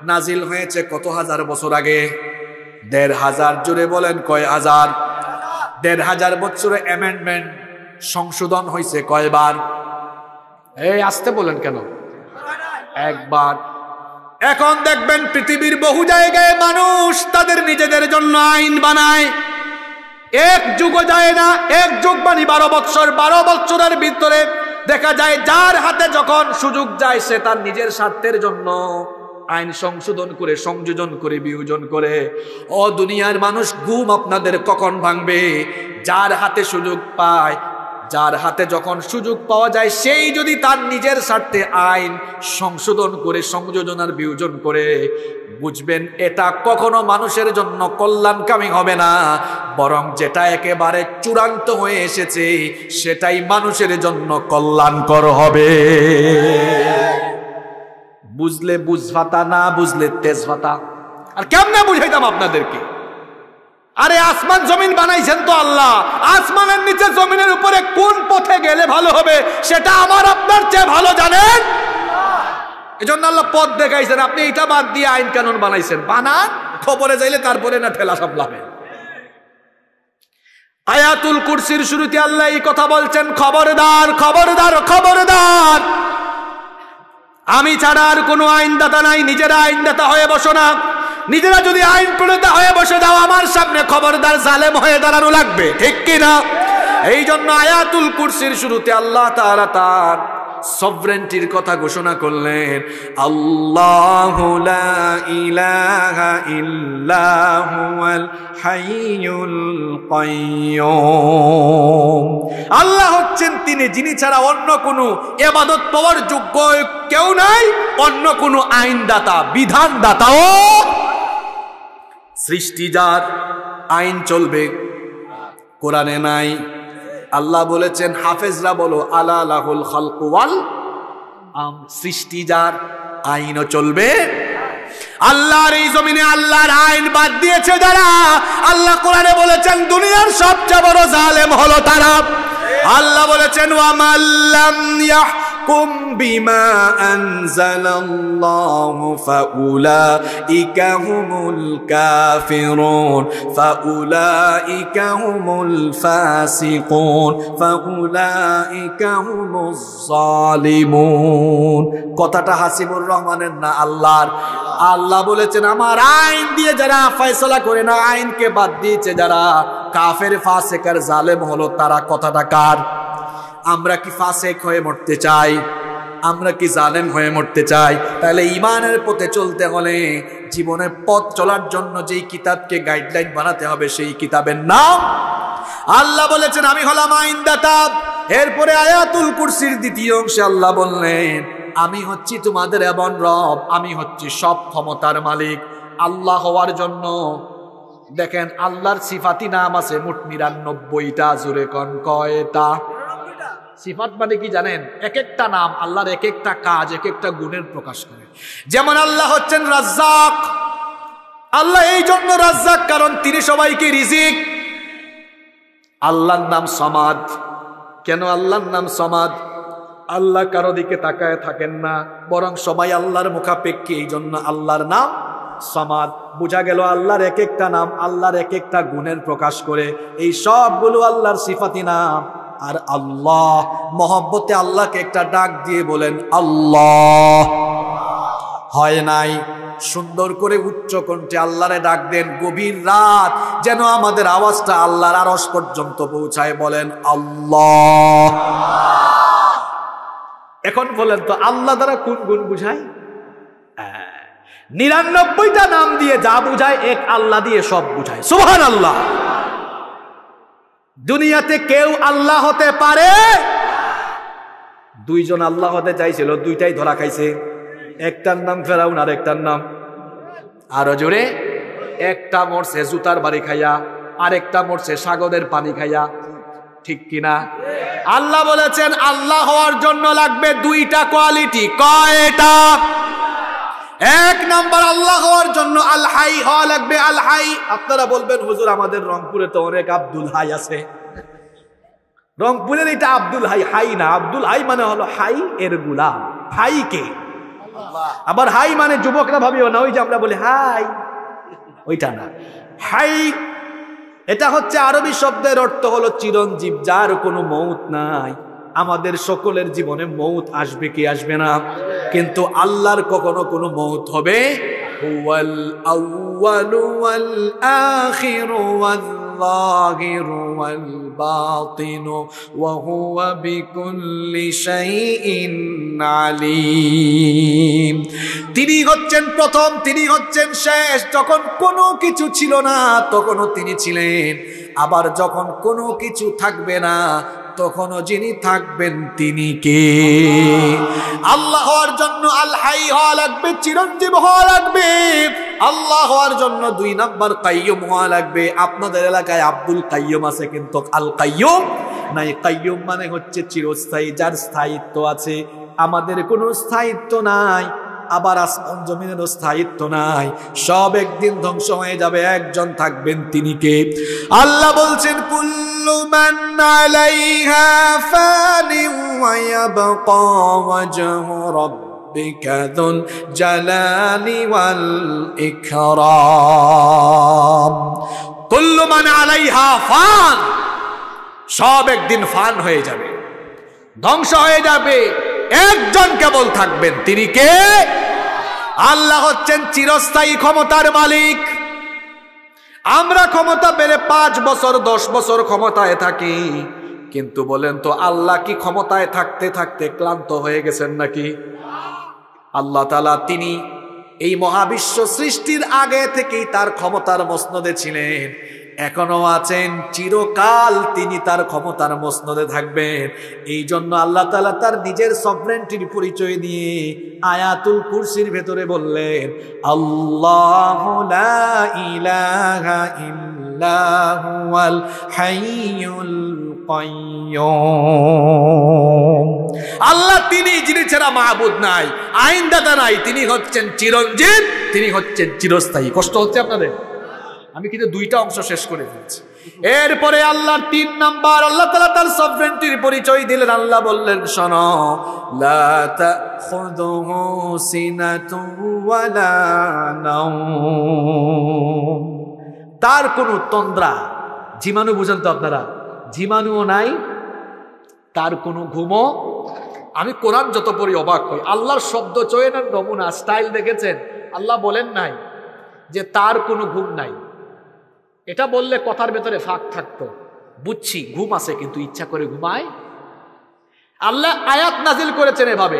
নাজিল হয়েছে কত হাজার বছর আগে দেড় হাজার জুড়ে বলেন কয় হাজার দেড় হাজার বছরে অ্যামেন্ডমেন্ট সংশোধন হয়েছে কয়বার এই আসতে বলেন কেন একবার এখন দেখবেন পৃথিবীর বহু জায়গায় মানুষ তাদের নিজেদের জন্য আইন বানায় এক যুগ যায় না এক যুগ মানে বারো বৎসর বারো বৎসরের ভিতরে দেখা যায় যার হাতে যখন সুযোগ যায় সে তার নিজের স্বার্থের জন্য আইন সংশোধন করে সংযোজন করে বিয়োজন করে ও দুনিয়ার মানুষ ঘুম আপনাদের কখন ভাঙবে যার হাতে সুযোগ পায় যার হাতে যখন সুযোগ পাওয়া যায় সেই যদি তার নিজের স্বার্থে আইন সংশোধন করে সংযোজনার বিয়োজন করে বুঝবেন এটা কখনো মানুষের জন্য কল্যাণকামী হবে না বরং যেটা একেবারে চূড়ান্ত হয়ে এসেছে সেটাই মানুষের জন্য কল্যাণকর হবে বুঝলে বুঝভাতা না বুঝলে তেজভাতা আর কেমনে বুঝাইতাম আপনাদেরকে আরে আসমান জমিন বানাইছেন তো আল্লাহ আসমানের নিচে জমিনের উপরে কোন পথে গেলে ভালো হবে সেটা আমার আপনার চেয়ে ভালো জানেন এজন্য আল্লাহ পথ দেখাইছেন আপনি এটা বাদ দিয়ে আইন কানুন বানাইছেন বানান খবরে যাইলে তারপরে না ঠেলা লাভে আয়াতুল কুরসির শুরুতে আল্লাহ এই কথা বলছেন খবরদার খবরদার খবরদার আমি ছাড়া আর কোনো আইনদাতা নাই নিজেরা আইনদাতা হয়ে বসো না নিজেরা যদি আইন প্রণীত হয়ে বসে দাও আমার সামনে খবরদার জালেম হয়ে দাঁড়ানো লাগবে ঠিক কিনা এই জন্য আয়াতুল কুরসির শুরুতে আল্লাহ তারা তার সভরেন্টির কথা ঘোষণা করলেন আল্লাহ ইলাহা ইল্লাহুয়াল হাইয়ুল কাইয়ুম আল্লাহ হচ্ছেন তিনি যিনি ছাড়া অন্য কোনো এবাদত পাওয়ার যোগ্য কেউ নাই অন্য কোনো আইনদাতা বিধানদাতাও সৃষ্টি যার আইন চলবে কোরআনে নাই আল্লাহ বলেছেন হাফেজরা বলো আলা লাহুল খালকুয়াল আম সৃষ্টি যার আইনও চলবে আল্লাহর এই জমিনে আল্লাহর আইন বাদ দিয়েছে যারা আল্লাহ কোরআনে বলেছেন দুনিয়ার সবচেয়ে বড় জালেম হলো তারা আল্লাহ বলেছেন ওয়ামাল্লাম ইয়াহ يحكم بما أنزل الله فأولئك هم الكافرون فأولئك هم الفاسقون فأولئك هم الظالمون কথাটা হাসিবুর রহমানের না আল্লাহর আল্লাহ বলেছেন আমার আইন দিয়ে যারা ফয়সলা করে না আইনকে বাদ দিয়েছে যারা কাফের ফাঁসেকার জালেম হলো তারা কথাটা কার আমরা কি ফাসেক হয়ে মরতে চাই আমরা কি জালেম হয়ে মরতে চাই তাহলে ইমানের পথে চলতে হলে জীবনের পথ চলার জন্য যেই কিতাবকে গাইডলাইন বানাতে হবে সেই কিতাবের নাম আল্লাহ বলেছেন আমি হলাম দাতাব এরপরে আয়াতুল কুরসির দ্বিতীয় অংশে আল্লাহ বললেন আমি হচ্ছি তোমাদের এমন রব আমি হচ্ছি সব ক্ষমতার মালিক আল্লাহ হওয়ার জন্য দেখেন আল্লাহর সিফাতি নাম আছে মোট নিরানব্বইটা জুড়ে কন কয়টা সিফাত মানে কি জানেন এক একটা নাম আল্লাহর এক একটা কাজ এক একটা গুণের প্রকাশ করে যেমন আল্লাহ হচ্ছেন রাজ্জাক আল্লাহ এই জন্য রাজ্জাক কারণ তিনি সবাইকে রিজিক আল্লাহর নাম সমাদ কেন আল্লাহর নাম সমাদ আল্লাহ কারো দিকে তাকায় থাকেন না বরং সবাই আল্লাহর মুখাপেক্ষী এই জন্য আল্লাহর নাম সমাদ বোঝা গেল আল্লাহর এক একটা নাম আল্লাহর এক একটা গুণের প্রকাশ করে এই সবগুলো আল্লাহর সিফাতি নাম আর আল্লাহ মহব্বতে আল্লাহকে একটা ডাক দিয়ে বলেন আল্লাহ হয় নাই সুন্দর করে উচ্চ কণ্ঠে আল্লাহরে ডাক দেন গভীর রাত যেন আমাদের আওয়াজটা আল্লাহর আরস পর্যন্ত পৌঁছায় বলেন আল্লাহ এখন বলেন তো আল্লাহ দ্বারা কোন গুণ বুঝায় নিরানব্বইটা নাম দিয়ে যা বুঝায় এক আল্লাহ দিয়ে সব বুঝায় সুহান আল্লাহ দুনিয়াতে কেউ আল্লাহ হতে পারে দুইজন আল্লাহ হতে চাইছিল দুইটাই ধরা খাইছে একটার নাম ফেরাউন আর একটার নাম আরো জোরে একটা মরছে জুতার বাড়ি খাইয়া আরেকটা মরছে সাগরের পানি খাইয়া ঠিক কিনা আল্লাহ বলেছেন আল্লাহ হওয়ার জন্য লাগবে দুইটা কোয়ালিটি কয়টা এক নাম্বার আল্লাহ হওয়ার জন্য আল হাই হওয়া লাগবে আল হাই আপনারা বলবেন হুজুর আমাদের রংপুরে তো অনেক আব্দুল হাই আছে রংপুরের এটা আব্দুল হাই হাই না আব্দুল হাই মানে হলো হাই এর গুলাম হাই কে আবার হাই মানে যুবকরা ভাবিও না ওই যে আমরা বলি হাই ওইটা না হাই এটা হচ্ছে আরবি শব্দের অর্থ হলো চিরঞ্জীব যার কোনো মৌত নাই আমাদের সকলের জীবনে মৌত আসবে কি আসবে না কিন্তু আল্লাহর কখনো কোনো মৌত হবে তিনি হচ্ছেন প্রথম তিনি হচ্ছেন শেষ যখন কোনো কিছু ছিল না তখনও তিনি ছিলেন আবার যখন কোনো কিছু থাকবে না তখনও যিনি থাকবেন তিনি কে আল্লাহ হওয়ার জন্য আল হওয়া লাগবে চিরঞ্জীব হওয়া লাগবে আল্লাহ হওয়ার জন্য দুই নাম্বার কাইয়ম হওয়া লাগবে আপনাদের এলাকায় আব্দুল কাইয়ম আছে কিন্তু আল কাইয়ম নাই কাইয়ম মানে হচ্ছে চিরস্থায়ী যার স্থায়িত্ব আছে আমাদের কোনো স্থায়িত্ব নাই আবার আসমান জমিনের স্থায়িত্ব নাই সব একদিন ধ্বংস হয়ে যাবে একজন থাকবেন তিনি কে আল্লাহ বলছেন সব একদিন ফান হয়ে যাবে ধ্বংস হয়ে যাবে একজন কেবল থাকবেন তিনি কে আল্লাহ হচ্ছেন চিরস্থায়ী ক্ষমতার মালিক আমরা ক্ষমতা পেলে পাঁচ বছর দশ বছর ক্ষমতায় থাকি কিন্তু বলেন তো আল্লাহ কি ক্ষমতায় থাকতে থাকতে ক্লান্ত হয়ে গেছেন নাকি আল্লাহ তালা তিনি এই মহাবিশ্ব সৃষ্টির আগে থেকেই তার ক্ষমতার মসনদে ছিলেন এখনো আছেন চিরকাল তিনি তার ক্ষমতার মসনদে থাকবেন এই জন্য আল্লাহ তালা তার নিজের সফরেন্টির পরিচয় দিয়ে আয়াতুল কুরসির ভেতরে বললেন আল্লাহ ইলাহা আল্লাহ তিনি যিনি ছাড়া মাহবুদ নাই আইনদাতা নাই তিনি হচ্ছেন চিরঞ্জিত তিনি হচ্ছেন চিরস্থায়ী কষ্ট হচ্ছে আপনাদের আমি কিন্তু দুইটা অংশ শেষ করে দিয়েছি এরপরে আল্লাহর তিন নাম্বার আল্লাহ তালা তার সফরেন্টির পরিচয় দিলেন আল্লাহ বললেন শোন তার কোন তন্দ্রা জীবাণু বুঝেন তো আপনারা জীবাণুও নাই তার কোনো ঘুমো আমি কোরআন যত পড়ি অবাক হই আল্লাহর শব্দ আর নমুনা স্টাইল দেখেছেন আল্লাহ বলেন নাই যে তার কোনো ঘুম নাই এটা বললে কথার ভেতরে ফাঁক থাকতো বুঝছি ঘুম আছে কিন্তু ইচ্ছা করে ঘুমায় আল্লাহ আয়াত নাজিল করেছেন এভাবে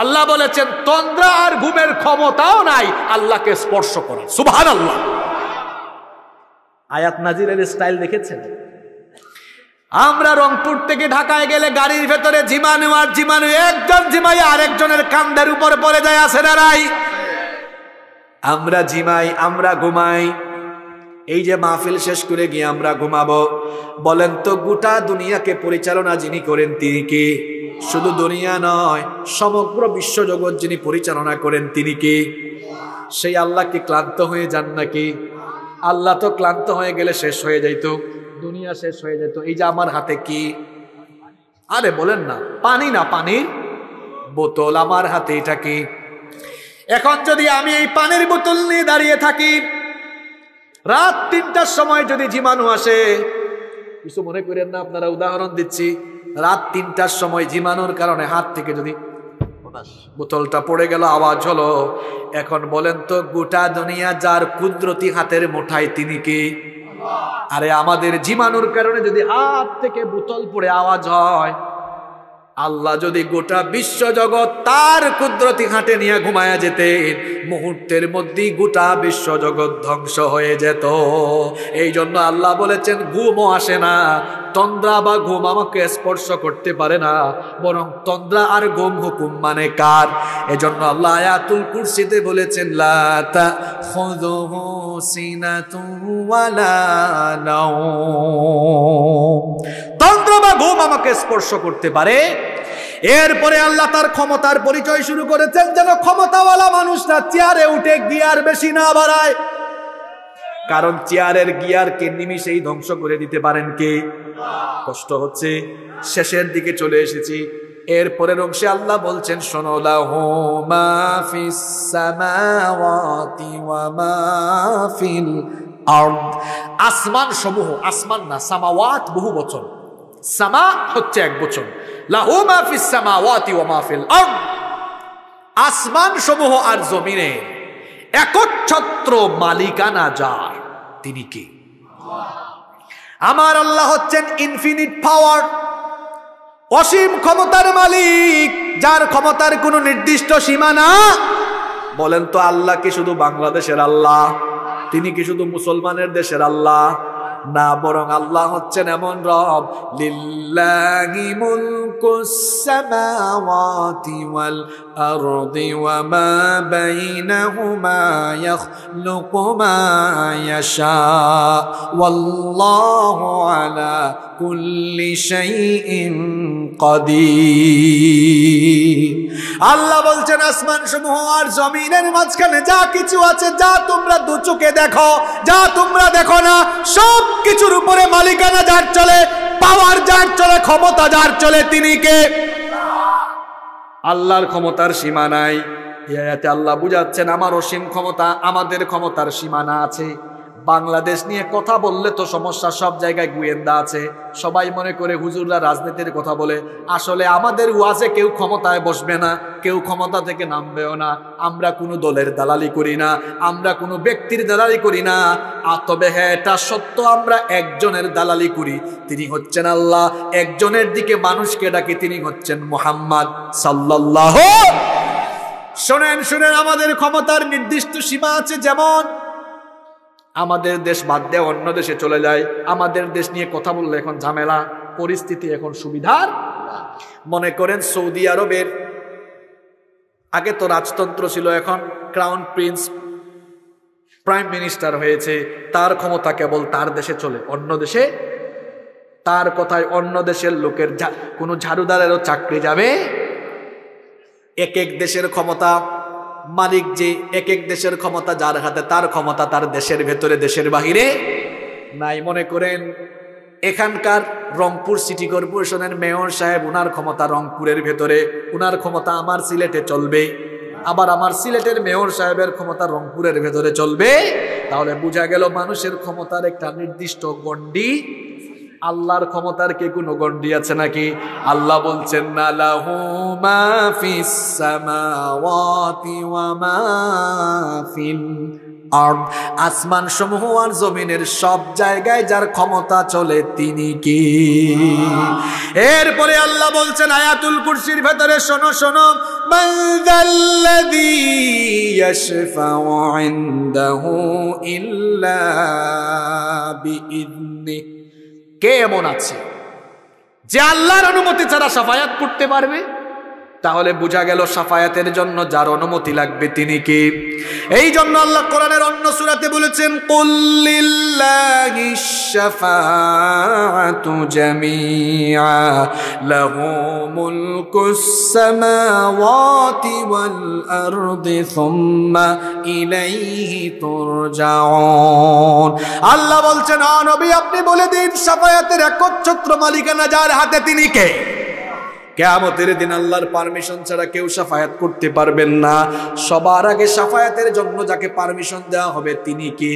আল্লাহ বলেছেন তন্দ্রা আর ঘুমের ক্ষমতাও নাই আল্লাহকে স্পর্শ করা সুভান আল্লাহ আয়াত নাজিলের স্টাইল দেখেছেন আমরা রংপুর থেকে ঢাকায় গেলে গাড়ির ভেতরে জিমানু আর জিমানু একজন জিমাই আরেকজনের কান্দের উপর পড়ে যায় আসে না রাই আমরা জিমাই আমরা ঘুমাই এই যে মাহফিল শেষ করে গিয়ে আমরা ঘুমাবো বলেন তো গোটা দুনিয়াকে পরিচালনা যিনি করেন তিনি কি শুধু দুনিয়া নয় সমগ্র বিশ্বজগৎ যিনি পরিচালনা করেন তিনি কি সেই আল্লাহ কি ক্লান্ত হয়ে যান নাকি আল্লাহ তো ক্লান্ত হয়ে গেলে শেষ হয়ে যাইত দুনিয়া শেষ হয়ে যেত এই যে আমার হাতে কি আরে বলেন না পানি না পানি বোতল আমার হাতে এটা কি এখন যদি আমি এই পানির বোতল নিয়ে দাঁড়িয়ে থাকি রাত তিনটার সময় যদি জীবাণু আসে কিছু মনে করেন না আপনারা উদাহরণ দিচ্ছি রাত তিনটার সময় জীবাণুর কারণে হাত থেকে যদি বোতলটা পড়ে গেল আওয়াজ হলো এখন বলেন তো গোটা দুনিয়া যার কুদরতি হাতের মুঠায় তিনি কি আরে আমাদের জীবাণুর কারণে যদি হাত থেকে বোতল পড়ে আওয়াজ হয় আল্লাহ যদি গোটা বিশ্ব জগৎ তার কুদরতি হাঁটে নিয়ে ঘুমায়া যেতেন মুহূর্তের মধ্যেই গোটা বিশ্ব জগৎ ধ্বংস হয়ে যেত এই জন্য আল্লাহ বলেছেন ঘুমও আসে না তন্দ্রা বা ঘুম আমাকে স্পর্শ করতে পারে না বরং তন্দ্রা আর ঘুম হুকুম মানে কার এজন্য আল্লাহ আয়াতুল কুরসিতে বলেছেন লাতা তন্ত্র বা ঘুম আমাকে স্পর্শ করতে পারে এরপরে আল্লাহ তার ক্ষমতার পরিচয় শুরু করেছেন যেন ক্ষমতাওয়ালা মানুষরা চেয়ারে উঠে গিয়ার বেশি না বাড়ায় কারণ চেয়ারের কে নিমিশেই ধ্বংস করে দিতে পারেন কে কষ্ট হচ্ছে শেষের দিকে চলে এসেছি এরপরের অংশে আল্লাহ বলছেন শোনোলা আসমান সমূহ আসমান না সামাওয়াত বহু বচন সামা হচ্ছে এক বচন আসমান সমূহ আর জমিনে একচ্ছত্র মালিকানা যার তিনি কি আমার আল্লাহ হচ্ছেন ইনফিনিট পাওয়ার অসীম ক্ষমতার মালিক যার ক্ষমতার কোনো নির্দিষ্ট সীমানা বলেন তো আল্লাহ কি শুধু বাংলাদেশের আল্লাহ তিনি কি শুধু মুসলমানের দেশের আল্লাহ না বরং আল্লাহ হচ্ছেন এমন রব লিল্লাহি মুলকুস সামাওয়াতি ওয়াল আরদি ওয়া মা বাইনাহুমা ইয়াখলুকু মা ইয়াশা ওয়াল্লাহু আলা কুল্লি শাইইন কদির আল্লাহ বলছেন আসমান সমূহ আর জমিনের মাঝখানে যা কিছু আছে যা তোমরা দু চোখে দেখো যা তোমরা দেখো না সব কিছুর উপরে মালিকানা যার চলে পাওয়ার যার চলে ক্ষমতা যার চলে তিনি কে আল্লাহর ক্ষমতার সীমা নাই আল্লাহ বুঝাচ্ছেন আমার অসীম ক্ষমতা আমাদের ক্ষমতার সীমানা আছে বাংলাদেশ নিয়ে কথা বললে তো সমস্যা সব জায়গায় গোয়েন্দা আছে সবাই মনে করে হুজুররা রাজনীতির কথা বলে আসলে আমাদের ওয়াজে কেউ ক্ষমতায় বসবে না কেউ ক্ষমতা থেকে নামবেও না আমরা কোনো দলের দালালি করি না আমরা কোনো ব্যক্তির দালালি করি না তবে হ্যাঁ এটা সত্য আমরা একজনের দালালি করি তিনি হচ্ছেন আল্লাহ একজনের দিকে মানুষকে ডাকে তিনি হচ্ছেন মোহাম্মদ সাল্লাহ শোনেন শোনেন আমাদের ক্ষমতার নির্দিষ্ট সীমা আছে যেমন আমাদের দেশ বাদ দিয়ে অন্য দেশে চলে যায় আমাদের দেশ নিয়ে কথা বললে এখন ঝামেলা পরিস্থিতি এখন সুবিধার মনে করেন সৌদি আরবের আগে তো রাজতন্ত্র ছিল এখন ক্রাউন প্রিন্স প্রাইম মিনিস্টার হয়েছে তার ক্ষমতা কেবল তার দেশে চলে অন্য দেশে তার কথায় অন্য দেশের লোকের কোনো ঝাড়ুদারেরও চাকরি যাবে এক এক দেশের ক্ষমতা মালিক যে এক এক দেশের ক্ষমতা যার হাতে তার ক্ষমতা তার দেশের ভেতরে দেশের বাহিরে নাই মনে করেন এখানকার রংপুর সিটি কর্পোরেশনের মেয়র সাহেব উনার ক্ষমতা রংপুরের ভেতরে উনার ক্ষমতা আমার সিলেটে চলবে আবার আমার সিলেটের মেয়র সাহেবের ক্ষমতা রংপুরের ভেতরে চলবে তাহলে বোঝা গেল মানুষের ক্ষমতার একটা নির্দিষ্ট গণ্ডি আল্লাহর ক্ষমতার কে কোনো গণ্ডি আছে নাকি আল্লাহ বলছেন আসমান সমূহ আর জমিনের সব জায়গায় যার ক্ষমতা চলে তিনি কি এরপরে আল্লাহ বলছেন আয়াতুল কুরসির ভেতরে শোনো শোনো ইল্লা বিইذنিহি কে এমন আছে যে আল্লাহর অনুমতি ছাড়া সাফায়াত করতে পারবে তাহলে বোঝা গেল সাফায়াতের জন্য যার অনুমতি লাগবে তিনি কি এই জন্য আল্লাহ কোরআনের অন্য সুরাতে বলেছেন আল্লাহ বলছেন নবী আপনি বলে দিন সাফায়াতের একচ্ছত্র মালিকানা যার হাতে তিনি কে কেয়ামতের দিন আল্লাহর পারমিশন ছাড়া কেউ সাফায়াত করতে পারবেন না সবার আগে সাফায়াতের জন্য যাকে পারমিশন দেওয়া হবে তিনি কি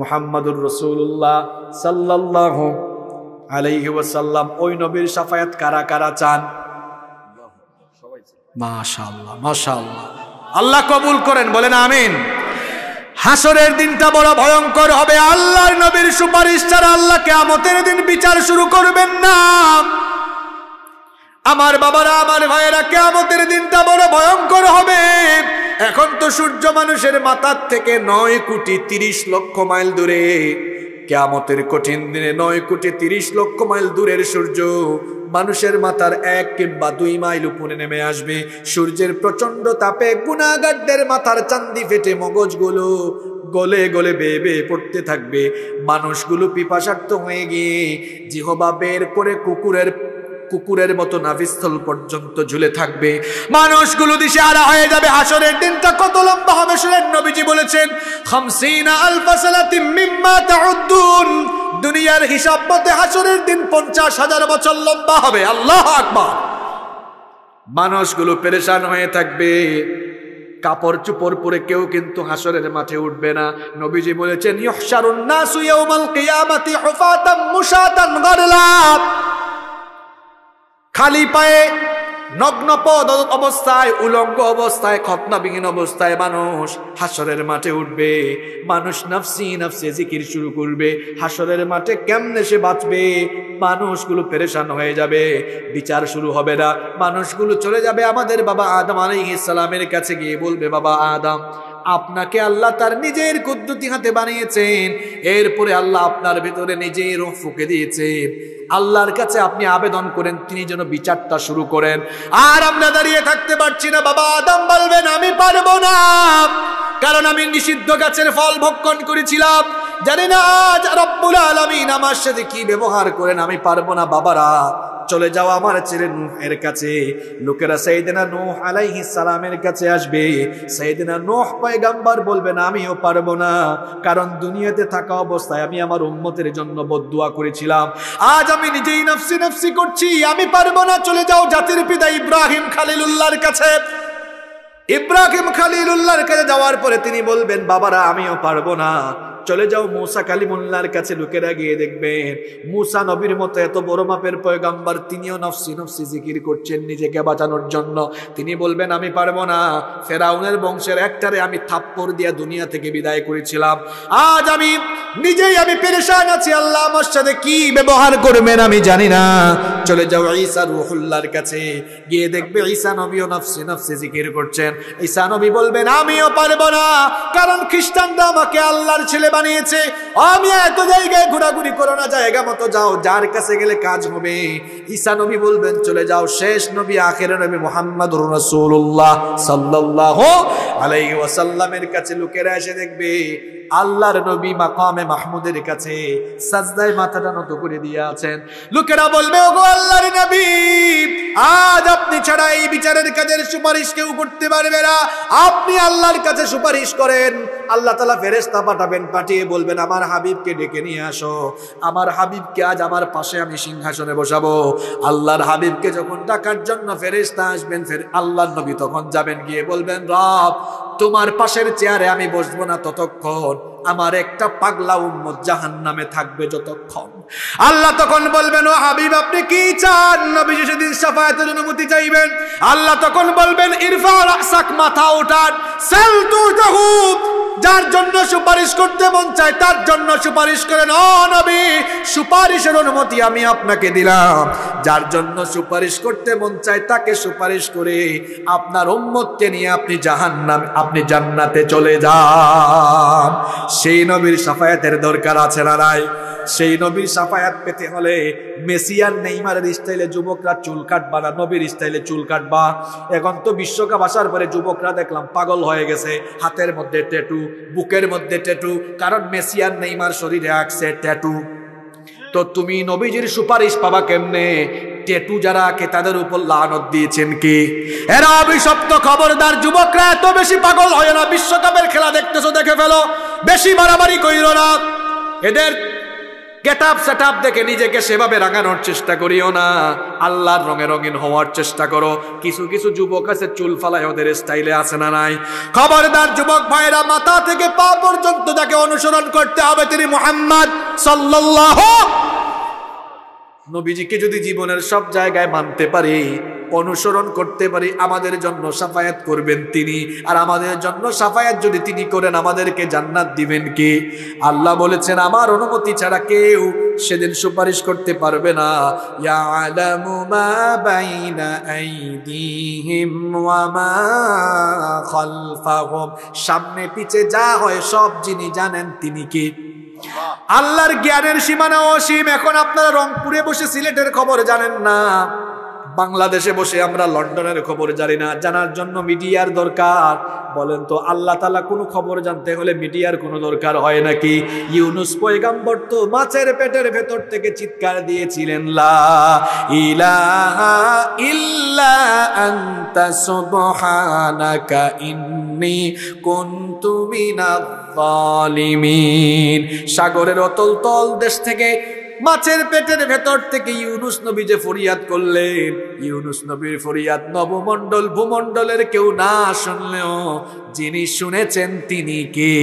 মোহাম্মদুর রসুল্লাহ সাল্লাহ আলাইহি ওই নবীর সাফায়াত কারা কারা চান মাশাল্লাহ মাশাল্লাহ আল্লাহ কবুল করেন বলেন আমিন হাসরের দিনটা বড় ভয়ঙ্কর হবে আল্লাহর নবীর সুপারিশ ছাড়া আল্লাহ কেয়ামতের দিন বিচার শুরু করবেন না আমার বাবারা আমার ভাইয়েরা কেমতের দিনটা বড় ভয়ঙ্কর হবে এখন তো সূর্য মানুষের মাথার থেকে নয় কোটি তিরিশ লক্ষ মাইল দূরে কেয়ামতের কঠিন দিনে নয় কোটি তিরিশ লক্ষ মাইল দূরের সূর্য মানুষের মাথার এক কিংবা দুই মাইল উপরে নেমে আসবে সূর্যের প্রচন্ড তাপে গুণাগারদের মাথার চান্দি ফেটে মগজগুলো গলে গলে বেয়ে বেয়ে পড়তে থাকবে মানুষগুলো পিপাসার্থ হয়ে গিয়ে জিহবা বের করে কুকুরের কুকুরের মতো নাভিস্থল পর্যন্ত ঝুলে থাকবে মানুষগুলো দিশে আড়া হয়ে যাবে হাসরের দিনটা কত লম্বা হবে শুনেন নবীজি বলেছেন খামসিনা মিম্মা দুনিয়ার হিসাব মতে হাসরের দিন পঞ্চাশ হাজার বছর লম্বা হবে আল্লাহ আকবার মানুষগুলো পেরেশান হয়ে থাকবে কাপড় চুপড় পরে কেউ কিন্তু হাসরের মাঠে উঠবে না নবীজি বলেছেন ইহসারুন নাসু ইয়াউমাল কিয়ামাতি হুফাতাম মুশাতান খালি পায়ে নগ্নপদ অবস্থায় উলঙ্গ অবস্থায় খতনাবিহীন অবস্থায় মানুষ হাসরের মাঠে উঠবে মানুষ নাফসি নাফসে জিকির শুরু করবে হাসরের মাঠে কেমনে সে বাঁচবে মানুষগুলো পেরেশান হয়ে যাবে বিচার শুরু হবে না মানুষগুলো চলে যাবে আমাদের বাবা আদম আলাইহিস সালামের কাছে গিয়ে বলবে বাবা আদম আপনাকে আল্লাহ তার নিজের কুদ্দুতি হাতে বানিয়েছেন এরপরে আল্লাহ আপনার ভেতরে নিজেই রোহ ফুকে দিয়েছেন আল্লাহর কাছে আপনি আবেদন করেন তিনি যেন বিচারটা শুরু করেন আর আমরা দাঁড়িয়ে থাকতে পারছি না বাবা আদম বলবেন আমি পারবো না কারণ আমি নিষিদ্ধ গাছের ফল ভক্ষণ করেছিলাম জানি না আজ রব্বুল আলমিন আমার সাথে কি ব্যবহার করেন আমি পারবো না বাবারা চলে যাও আমার ছেলে নুহের কাছে লোকেরা সাইদিনা নোহ আলাইহি সালামের কাছে আসবে সাইদিনা নুহ পয়গাম্বার না আমিও পারবো না কারণ দুনিয়াতে থাকা অবস্থায় আমি আমার উম্মতের জন্য বদুয়া করেছিলাম আজ আমি নিজেই নফসি নফসি করছি আমি পারবো না চলে যাও জাতির পিতা ইব্রাহিম খালিলুল্লাহর কাছে ইব্রাহিম খালিলুল্লাহর কাছে যাওয়ার পরে তিনি বলবেন বাবারা আমিও পারবো না চলে যাও মূসা কালিমুল্লার কাছে লোকেরা গিয়ে দেখবেন মূসা নবীর মতো এত বড় মাপের পয়গাম্বার তিনিও নফসি নফসি জিকির করছেন নিজেকে বাঁচানোর জন্য তিনি বলবেন আমি পারবো না ফেরাউনের বংশের একটারে আমি থাপ্পর দিয়া দুনিয়া থেকে বিদায় করেছিলাম আজ আমি নিজেই আমি পেরেশান আছি আল্লাহ আমার সাথে কি ব্যবহার করবেন আমি জানি না চলে যাও ঈসা রুহুল্লার কাছে গিয়ে দেখবে ঈসা নবীও নফসি নফসি জিকির করছেন ঈসা নবী বলবেন আমিও পারবো না কারণ খ্রিস্টানরা আমাকে আল্লাহর ছেলে বানিয়েছে আমি এত জায়গায় ঘোরাঘুরি করো না জায়গা মতো যাও যার কাছে গেলে কাজ হবে ঈসা নবী বলবেন চলে যাও শেষ নবী আখের নবী মোহাম্মদ রসুল্লাহ সাল্লাহ আলাই ওয়াসাল্লামের কাছে লোকেরা এসে দেখবে আল্লাহর নবী মাকামে মাহমুদের কাছে সাজদায় মাথাটা নত করে দিয়ে আছেন লোকেরা বলবে ওগো আল্লাহর নবী আজ আপনি ছাড়া এই বিচারের কাজের সুপারিশ কেউ করতে পারবে না আপনি আল্লাহর কাছে সুপারিশ করেন আল্লাহ তালা ফেরেস্তা পাঠাবেন পাঠিয়ে বলবেন আমার হাবিবকে ডেকে নিয়ে আসো আমার হাবিবকে আজ আমার পাশে আমি সিংহাসনে বসাবো আল্লাহর হাবিবকে যখন ডাকার জন্য ফেরেস্তা আসবেন ফের আল্লাহর নবী তখন যাবেন গিয়ে বলবেন রব তোমার পাশের চেয়ারে আমি বসবো না ততক্ষণ alone আমার একটা পাগলা উম্মত জাহান নামে থাকবে যতক্ষণ আল্লাহ তখন বলবেন ও হাবিব আপনি কি চান নবী সেদিন সাফায়াতের অনুমতি চাইবেন আল্লাহ তখন বলবেন ইরফার রাসাক মাথা ওঠান সেল তুহু যার জন্য সুপারিশ করতে মন চায় তার জন্য সুপারিশ করেন নবী সুপারিশের অনুমতি আমি আপনাকে দিলাম যার জন্য সুপারিশ করতে মন চায় তাকে সুপারিশ করে আপনার উম্মতকে নিয়ে আপনি জাহান্ন আপনি জান্নাতে চলে যান সেই নবীর সাফায়াতের দরকার আছে না নাই সেই নবীর সাফায়াত পেতে হলে মেসিয়ার নেইমারের স্টাইলে যুবকরা চুল কাটবা না নবীর স্টাইলে চুল কাটবা এখন তো বিশ্বকাপ আসার পরে যুবকরা দেখলাম পাগল হয়ে গেছে হাতের মধ্যে ট্যাটু বুকের মধ্যে ট্যাটু কারণ মেসিয়ার নেইমার শরীরে আঁকছে ট্যাটু তো তুমি নবীজির সুপারিশ পাবা কেমনে টেটু যারা কে তাদের উপর লানত দিয়েছেন কি এরা অভিশপ্ত খবরদার যুবকরা এত বেশি পাগল হয় না বিশ্বকাপের খেলা দেখতেছো দেখে ফেলো বেশি মারামারি কইর না এদের কেতাব সেটাপ দেখে নিজেকে সেভাবে রাঙানোর চেষ্টা করিও না আল্লাহর রঙে রঙিন হওয়ার চেষ্টা করো কিছু কিছু যুবক আছে চুল ফালায় ওদের স্টাইলে আছে না নাই খবরদার যুবক ভাইরা মাথা থেকে পা পর্যন্ত তাকে অনুসরণ করতে হবে তিনি মোহাম্মদ সাল্লাল্লাহ নবীজিকে যদি জীবনের সব জায়গায় মানতে পারি অনুসরণ করতে পারি আমাদের জন্য সাফায়াত করবেন তিনি আর আমাদের জন্য সাফায়াত যদি তিনি করেন আমাদেরকে জান্নাত দিবেন কি আল্লাহ বলেছেন আমার অনুমতি ছাড়া কেউ সেদিন সুপারিশ করতে পারবে না সামনে পিছে যা হয় সব যিনি জানেন তিনি কি আল্লাহর জ্ঞানের সীমানা অসীম এখন আপনারা রংপুরে বসে সিলেটের খবর জানেন না বাংলাদেশে বসে আমরা লন্ডনের খবর জানি না জানার জন্য মিডিয়ার দরকার বলেন তো আল্লাহ তালা কোনো খবর জানতে হলে মিডিয়ার কোনো দরকার হয় নাকি ইউনুস পৈগাম্বর তো মাছের পেটের ভেতর থেকে চিৎকার দিয়েছিলেন লা ইলাহা ইল্লা সাগরের অতল তল দেশ থেকে মাছের পেটের ভেতর থেকে ইউনুস নবী যে ফরিয়াদ করলেন ইউনুস নবীর ফরিয়াদ নবমন্ডল ভূমন্ডলের কেউ না শুনলেও যিনি শুনেছেন তিনি কে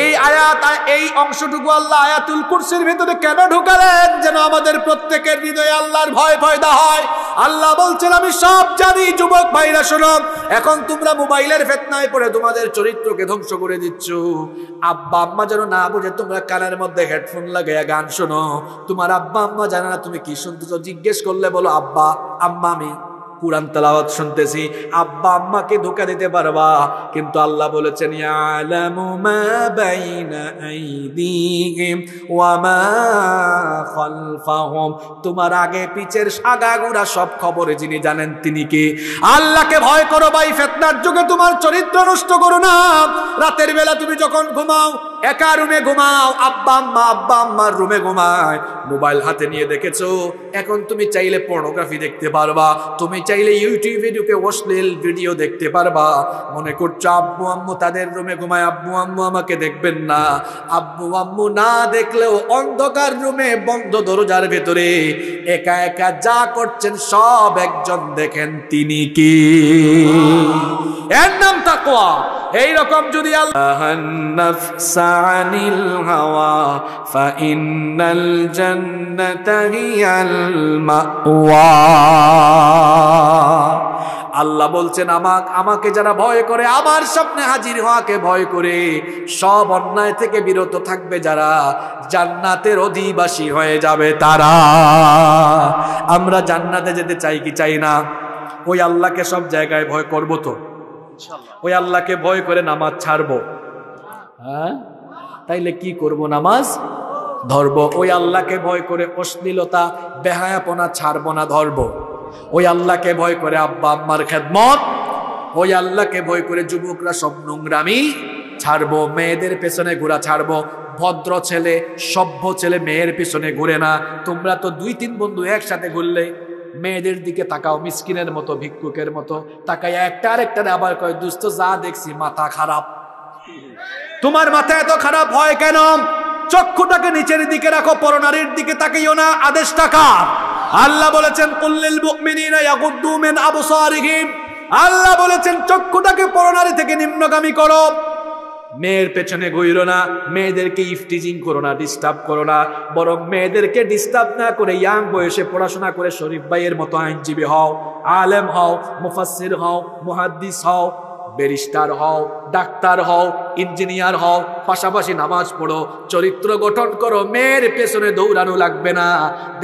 এই আয়াত এই অংশটুকু আল্লাহ আয়াতুল কুরসির ভিতরে কেন ঢুকালেন যেন আমাদের প্রত্যেকের হৃদয়ে আল্লাহর ভয় ফয়দা হয় আল্লাহ বলছেন আমি সব জানি যুবক ভাইরা শোনো এখন তোমরা মোবাইলের ফেতনায় পড়ে তোমাদের চরিত্রকে ধ্বংস করে দিচ্ছ আব্বা আম্মা যেন না বুঝে তোমরা কানের মধ্যে হেডফোন লাগাইয়া গান শোনো তোমার আব্বা আম্মা জানে না তুমি কি শুনতেছ জিজ্ঞেস করলে বলো আব্বা আম্মা আমি কোরআন তালাওয়াত শুনতেছি আব্বা আম্মাকে ধোকা দিতে পারবা কিন্তু আল্লাহ বলেছেন ইয়ালামু মা বাইনা আইদিহিম ওয়া মা খালফাহুম তোমার আগে পিছের সাগাগুড়া সব খবরে যিনি জানেন তিনি কে আল্লাহকে ভয় করো ভাই ফিতনার যুগে তোমার চরিত্র নষ্ট করো না রাতের বেলা তুমি যখন ঘুমাও একা রুমে ঘুমাও আব্বা আম্মা আব্বা আম্মার রুমে ঘুমায় মোবাইল হাতে নিয়ে দেখেছো এখন তুমি চাইলে পর্নোগ্রাফি দেখতে পারবা তুমি চাইলে ইউটিউব ভিডিওকে অশ্লীল ভিডিও দেখতে পারবা মনে করছো আব্বু আম্মু তাদের রুমে ঘুমায় আব্বু আম্মু আমাকে দেখবেন না আব্বু আম্মু না দেখলেও অন্ধকার রুমে বন্ধ দরজার ভেতরে একা একা যা করছেন সব একজন দেখেন তিনি কি এর নাম তাকোয়া এইরকম যদি আল্লাহ عن الهوى فإن الجنة هي المأوى আল্লাহ বলছেন আমাক আমাকে যারা ভয় করে আমার স্বপ্নে হাজির হওয়াকে ভয় করে সব অন্যায় থেকে বিরত থাকবে যারা জান্নাতের অধিবাসী হয়ে যাবে তারা আমরা জান্নাতে যেতে চাই কি চাই না ওই আল্লাহকে সব জায়গায় ভয় করব তো ওই আল্লাহকে ভয় করে নামাজ ছাড়বো হ্যাঁ তাইলে কি করব নামাজ ধরব ওই আল্লাহকে ভয় করে অশ্লীলতা বেহায়াপনা ছাড়ব না ধরব ওই আল্লাহকে ভয় করে আব্বা আম্মার খেদমত ওই আল্লাহকে ভয় করে যুবকরা সব নোংরামি ছাড়ব মেয়েদের পেছনে ঘোরা ছাড়ব ভদ্র ছেলে সভ্য ছেলে মেয়ের পেছনে ঘুরে না তোমরা তো দুই তিন বন্ধু একসাথে ঘুরলে মেয়েদের দিকে তাকাও মিসকিনের মতো ভিক্ষুকের মতো তাকাই একটা আরেকটা আবার কয় দুস্থ যা দেখছি মাথা খারাপ তোমার মাথা এত খারাপ হয় কেন চক্ষুটাকে নিচের দিকে রাখো পরনারীর দিকে তাকিও না আদেশ টাকা আল্লাহ বলেছেন কুল্লিল মুমিনিনা ইয়াগুদ্দু মিন আবসারিহিম আল্লাহ বলেছেন চক্ষুটাকে পরনারী থেকে নিম্নগামী করো মেয়ের পেছনে গইল না মেয়েদেরকে ইফটিজিং করো না ডিস্টার্ব করো না বরং মেয়েদেরকে ডিস্টার্ব না করে ইয়াং বয়সে পড়াশোনা করে শরীফ ভাইয়ের মতো আইনজীবী হও আলেম হও মুফাসির হও মুহাদ্দিস হও ব্যারিস্টার হও ডাক্তার হও ইঞ্জিনিয়ার হও পাশাপাশি নামাজ পড়ো চরিত্র গঠন করো মেয়ের পেছনে দৌড়ানো লাগবে না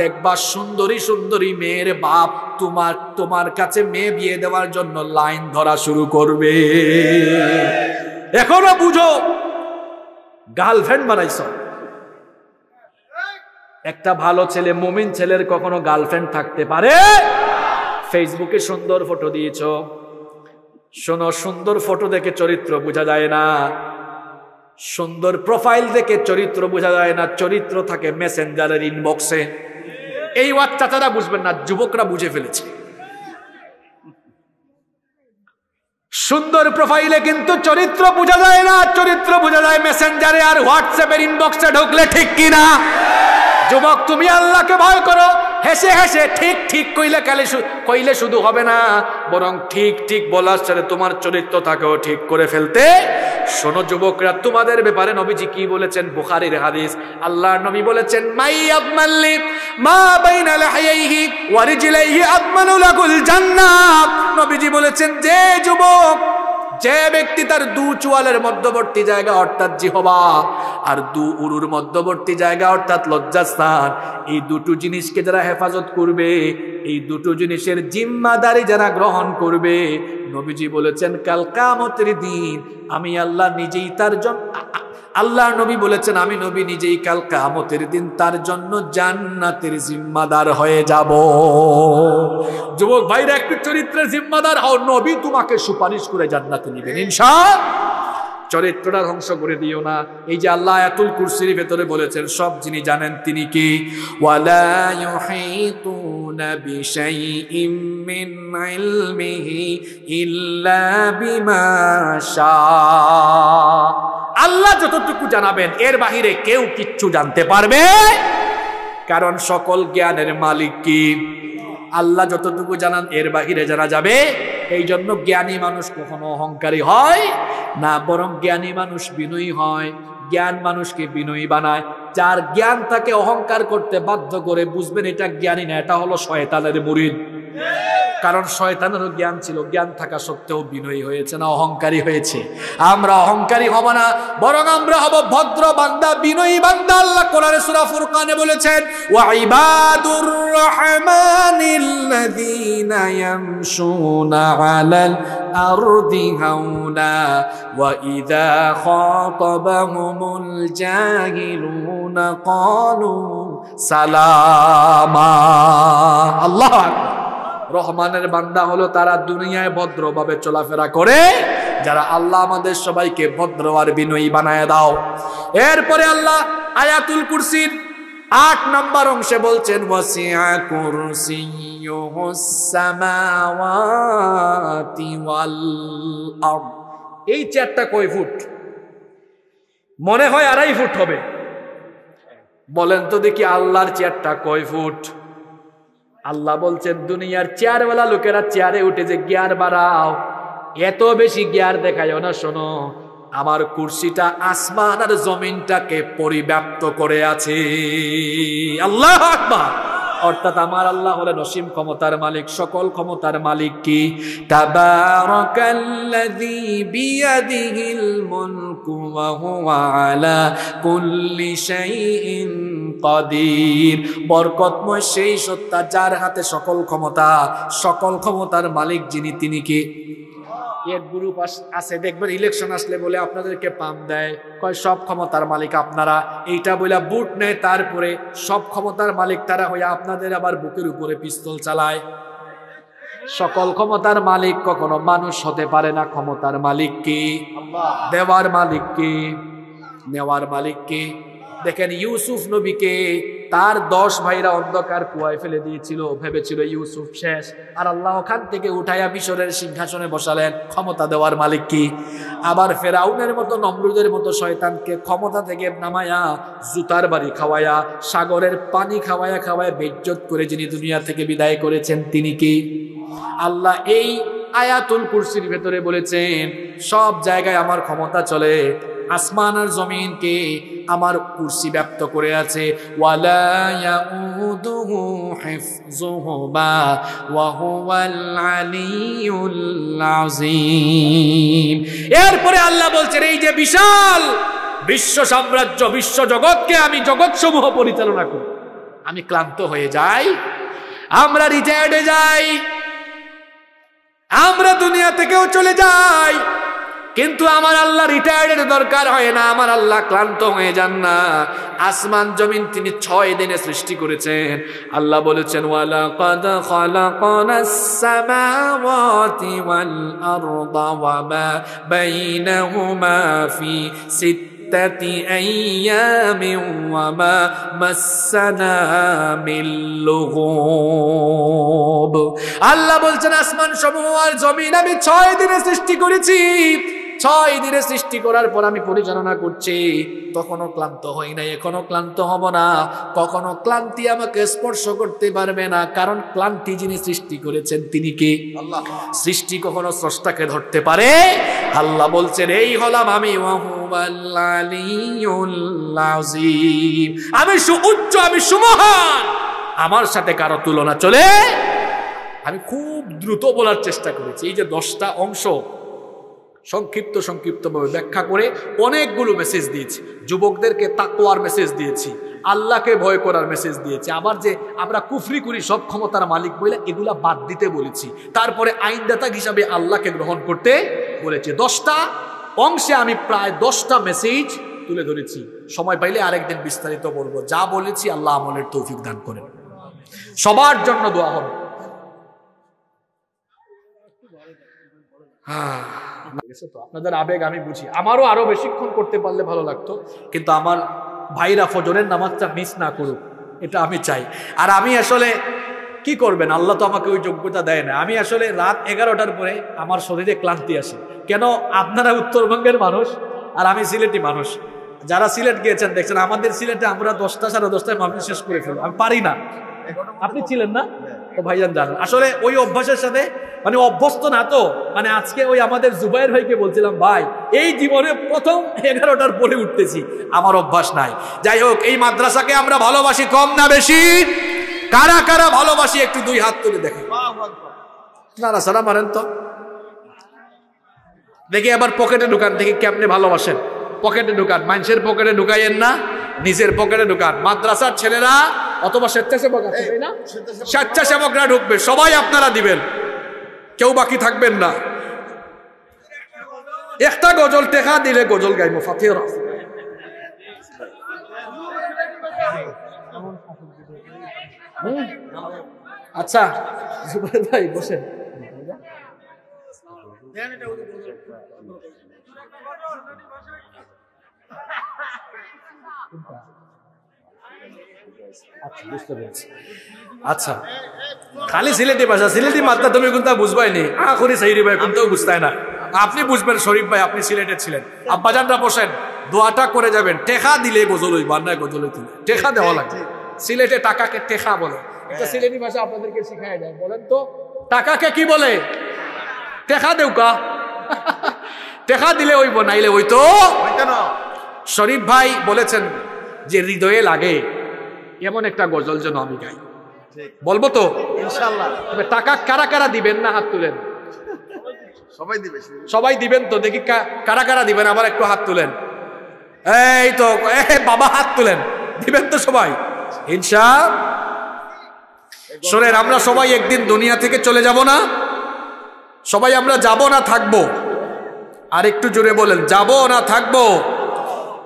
দেখবা সুন্দরী সুন্দরী মেয়ের বাপ তোমার তোমার কাছে মেয়ে বিয়ে দেওয়ার জন্য লাইন ধরা শুরু করবে এখনো বুঝো গার্লফ্রেন্ড বানাইছ একটা ভালো ছেলে মুমিন ছেলের কখনো গার্লফ্রেন্ড থাকতে পারে ফেসবুকে সুন্দর ফটো দিয়েছ শোনো সুন্দর ফটো দেখে চরিত্র বোঝা যায় না সুন্দর প্রোফাইল দেখে চরিত্র বোঝা যায় না চরিত্র থাকে মেসেঞ্জারের ইনবক্সে এই বাচ্চা তারা বুঝবেন না যুবকরা বুঝে ফেলেছে সুন্দর প্রোফাইলে কিন্তু চরিত্র বোঝা যায় না চরিত্র বোঝা যায় মেসেঞ্জারে আর হোয়াটসঅ্যাপের ইনবক্সে ঢুকলে ঠিক কিনা যুবক তুমি আল্লাহকে ভয় করো হেসে হেসে ঠিক ঠিক কইলে কালে কইলে শুধু হবে না বরং ঠিক ঠিক বলার সাথে তোমার চরিত্র তাকেও ঠিক করে ফেলতে শোনো যুবকরা তোমাদের ব্যাপারে নবীজি কি বলেছেন বুখারীর হাদিস আল্লাহর নবী বলেছেন মাই আবমাল্লি মা বাইনা লাহাইহি ওয়া রিজলাইহি আবমানু লাকুল জান্নাত নবীজি বলেছেন যে যুবক যে ব্যক্তি তার দু চুয়ালের মধ্যবর্তী জায়গা অর্থাৎ জিহবা আর দু উরুর মধ্যবর্তী জায়গা অর্থাৎ লজ্জাস্থান এই দুটো জিনিসকে যারা হেফাজত করবে এই দুটো জিনিসের জিম্মাদারি যারা গ্রহণ করবে নবীজি বলেছেন কাল কামতের দিন আমি আল্লাহ নিজেই তার জন্য আল্লাহ নবী বলেছেন আমি নবী নিজেই কাল কামতের দিন তার জন্য জান্নাতের জিম্মাদার হয়ে যাব যুবক ভাইরা একটু চরিত্রের জিম্মাদার হও নবী তোমাকে সুপারিশ করে জান্নাতে নিবেন ইনশাল চরিত্রটা ধ্বংস করে দিও না এই যে আল্লাহ আয়াতুল কুরসির ভেতরে বলেছেন সব যিনি জানেন তিনি কি ওয়ালা ইউহিতুনা বিশাইইম মিন ইলমিহি ইল্লা বিমা শা আল্লাহ যতটুকু জানাবেন এর বাহিরে কেউ কিচ্ছু জানতে পারবে কারণ সকল জ্ঞানের মালিক কি আল্লাহ যতটুকু জানান এর বাহিরে জানা যাবে এই জন্য জ্ঞানী মানুষ কখনো অহংকারী হয় না বরং জ্ঞানী মানুষ বিনয়ী হয় জ্ঞান মানুষকে বিনয়ী বানায় যার জ্ঞান তাকে অহংকার করতে বাধ্য করে বুঝবেন এটা জ্ঞানী না এটা হলো শয়তানের মুরিদ কারণ শয়তানেরও জ্ঞান ছিল জ্ঞান থাকা সত্ত্বেও বিনয়ী হয়েছে না অহংকারী হয়েছে আমরা অহংকারী হব না বরং আমরা হব ভদ্র বান্দা বিনয়ী বান্দা আল্লাহ কোরআনে সূরা ফুরকানে বলেছেন ওয়া ইবাদুর রহমানিল্লাযীনা ইয়ামশুনা আলাল আরদি হাওলা ওয়া ইযা খাতাবাহুমুল জাহিলুনা ক্বালু সালামা আল্লাহ আকবার রহমানের বান্দা হলো তারা দুনিয়ায় ভদ্রভাবে চলাফেরা করে যারা আল্লাহ আমাদের সবাইকে ভদ্র আর বিনয়ী বানায় দাও এরপরে আল্লাহ আয়াতুল কুরসির আট নম্বর অংশে বলছেন এই চেয়ারটা কয় ফুট মনে হয় আড়াই ফুট হবে বলেন তো দেখি আল্লাহর চেয়ারটা কয় ফুট আল্লাহ বলছেন দুনিয়ার চেয়ারওয়ালা লোকেরা চেয়ারে উঠে যে গিয়ার বাড়াও এত বেশি গিয়ার দেখায় না শোনো আমার কুর্সিটা আসমান আর জমিনটাকে পরিব্যাপ্ত করে আছে আল্লাহ আকবার অর্থাৎ আমার আল্লাহ হলেন অসীম ক্ষমতার মালিক সকল ক্ষমতার মালিক কি বরকতময় সেই সত্তা যার হাতে সকল ক্ষমতা সকল ক্ষমতার মালিক যিনি তিনি কি এর গ্রুপ আছে দেখবেন ইলেকশন আসলে বলে আপনাদেরকে পাম দেয় কয় সব ক্ষমতার মালিক আপনারা এইটা বলে বুট নেয় তারপরে সব ক্ষমতার মালিক তারা হয়ে আপনাদের আবার বুকের উপরে পিস্তল চালায় সকল ক্ষমতার মালিক কখনো মানুষ হতে পারে না ক্ষমতার মালিক কি দেওয়ার মালিক কি নেওয়ার মালিক কি দেখেন ইউসুফ নবীকে তার দশ ভাইরা অন্ধকার কুয়ায় ফেলে দিয়েছিল ভেবেছিল ইউসুফ শেষ আর আল্লাহ ওখান থেকে উঠাইয়া মিশরের সিংহাসনে বসালেন ক্ষমতা দেওয়ার মালিক কি আবার ফেরাউনের মতো নমরুদের মতো শয়তানকে ক্ষমতা থেকে নামায়া জুতার বাড়ি খাওয়ায়া সাগরের পানি খাওয়ায়া খাওয়ায় বেজ্জত করে যিনি দুনিয়া থেকে বিদায় করেছেন তিনি কি আল্লাহ এই আয়াতুল কুরসির ভেতরে বলেছেন সব জায়গায় আমার ক্ষমতা চলে আসমান আর জমিনকে আমার কুর্সি ব্যক্ত করে আছে এরপরে আল্লাহ বলছেন এই যে বিশাল বিশ্ব সাম্রাজ্য বিশ্ব জগৎকে আমি জগৎ সমূহ পরিচালনা করি আমি ক্লান্ত হয়ে যাই আমরা রিটায়ার্ডে যাই আমরা দুনিয়া থেকেও চলে যাই কিন্তু আমার আল্লাহ রিটায়ার্ডের দরকার হয় না আমার আল্লাহ ক্লান্ত হয়ে যান না আসমান জমিন তিনি ছয় দিনে সৃষ্টি করেছেন আল্লাহ বলেছেন আল্লাহ বলছেন আসমান সমূহ আর জমিন আমি ছয় দিনে সৃষ্টি করেছি ছয় দিনে সৃষ্টি করার পর আমি পরিচালনা করছি তখনও ক্লান্ত হই নাই এখনো ক্লান্ত হব না কখনো ক্লান্তি আমাকে স্পর্শ করতে পারবে না কারণ ক্লান্তি যিনি সৃষ্টি করেছেন তিনি কে সৃষ্টি কখনো স্রষ্টাকে ধরতে পারে আল্লাহ বলছেন এই হলাম আমি আমি সুউচ্চ আমি সুমহান আমার সাথে কারো তুলনা চলে আমি খুব দ্রুত বলার চেষ্টা করেছি এই যে দশটা অংশ সংক্ষিপ্ত সংক্ষিপ্তভাবে ব্যাখ্যা করে অনেকগুলো মেসেজ দিয়েছি যুবকদেরকে তাকোয়ার মেসেজ দিয়েছি আল্লাহকে ভয় করার মেসেজ দিয়েছি আবার যে আমরা কুফরি করি সব ক্ষমতার মালিক বলে এগুলা বাদ দিতে বলেছি তারপরে আইনদাতা হিসাবে আল্লাহকে গ্রহণ করতে বলেছি দশটা অংশে আমি প্রায় দশটা মেসেজ তুলে ধরেছি সময় পাইলে আরেকদিন বিস্তারিত বলবো যা বলেছি আল্লাহ আমলের তৌফিক দান করেন সবার জন্য দোয়া হবে হ্যাঁ গেছে তো আপনাদের আবেগ আমি বুঝি আমারও আরো বেশিক্ষণ করতে পারলে ভালো লাগতো কিন্তু আমার ভাইরা ফজরের নামাজটা মিস না করুক এটা আমি চাই আর আমি আসলে কি করবেন আল্লাহ তো আমাকে ওই যোগ্যতা দেয় না আমি আসলে রাত এগারোটার পরে আমার শরীরে ক্লান্তি আসে কেন আপনারা উত্তরবঙ্গের মানুষ আর আমি সিলেটি মানুষ যারা সিলেট গিয়েছেন দেখছেন আমাদের সিলেটে আমরা দশটা সাড়ে দশটায় মাফি শেষ করে ফেলবো আমি পারি না আপনি ছিলেন না হ্যাঁ। ভাইজান জানেন আসলে ওই অভ্যাসের সাথে মানে অভ্যস্ত না তো মানে আজকে ওই আমাদের জুবাইর ভাইকে বলছিলাম ভাই এই জীবনে প্রথম এগারোটার পরে উঠতেছি আমার অভ্যাস নাই যাই হোক এই মাদ্রাসাকে আমরা ভালোবাসি কম না বেশি কারা কারা ভালোবাসি একটু দুই হাত তুলে দেখে আপনারা সারা মারেন তো দেখি আবার পকেটে ঢুকান দেখি কেমনে ভালোবাসেন পকেটে ঢুকান মানুষের পকেটে ঢুকাইয়েন না নিজের পকেটে ঢুকান মাদ্রাসার ছেলেরা অথবা স্বেচ্ছাসেবক আছে স্বেচ্ছাসেবকরা ঢুকবে সবাই আপনারা দিবেন কেউ বাকি থাকবেন না একটা গজল টেকা দিলে গজল গাইব ফাতেহ আচ্ছা ভাই আচ্ছা বুঝতে পেরেছি আচ্ছা খালি সিলেটি ভাষা সিলেটি মাত্রা তুমি কোনটা বুঝবাইনি আ করি সাইরি ভাই কোনটাও বুঝতাই না আপনি বুঝবেন শরীফ ভাই আপনি সিলেটে ছিলেন আব্বাজানরা বসেন দোয়াটা করে যাবেন টেখা দিলে গজল ওই আর গজল হইতে টেখা দেওয়া লাগবে সিলেটে টাকাকে টেখা বলে এটা হ্যাঁ। সিলেটি ভাষা আপনাদেরকে শেখায় যায় বলেন তো টাকাকে কি বলে টেকা দেউকা টেখা দিলে হইব নাইলে ওই তো শরীফ ভাই বলেছেন যে হৃদয়ে লাগে এমন একটা গজল যেন আমি গাই বলবো তো টাকা কারা কারা দিবেন না হাত তুলেন সবাই দিবে সবাই দিবেন তো দেখি কারা কারা দিবেন আবার একটু হাত তুলেন এই তো বাবা হাত তুলেন দিবেন তো সবাই হিংসা শোনেন আমরা সবাই একদিন দুনিয়া থেকে চলে যাব না সবাই আমরা যাব না থাকবো আর একটু জোরে বলেন যাব না থাকবো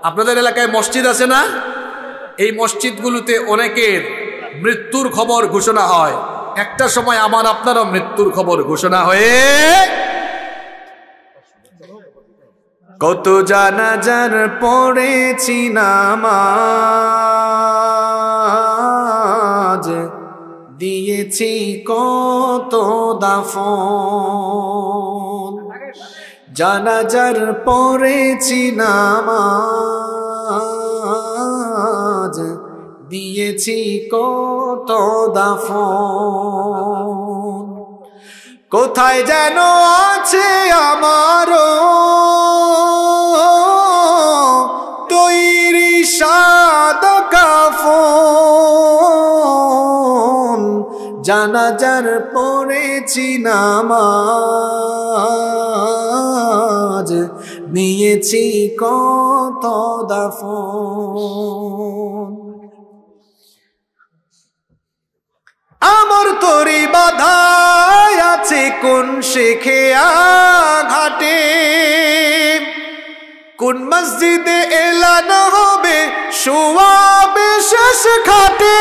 আপনাদের এলাকায় মসজিদ আছে না এই মসজিদগুলোতে অনেকের মৃত্যুর খবর ঘোষণা হয় একটা সময় আমার আপনারও মৃত্যুর খবর ঘোষণা হয়ে কত জানাজার পড়েছি নামাজ দিয়েছি কত দাফন জানাজার পড়েছি নামাজ দিয়েছি কত দাফন কোথায় যেন আছে আমারও তৈরি সাদ কাফন জানাজার পড়েছি নামাজ নিয়েছি কত দাফন আমার তরি বাধায় আছে কোন শেখে ঘাটে কোন মসজিদে এলান হবে সোয়াবে শেষ খাটে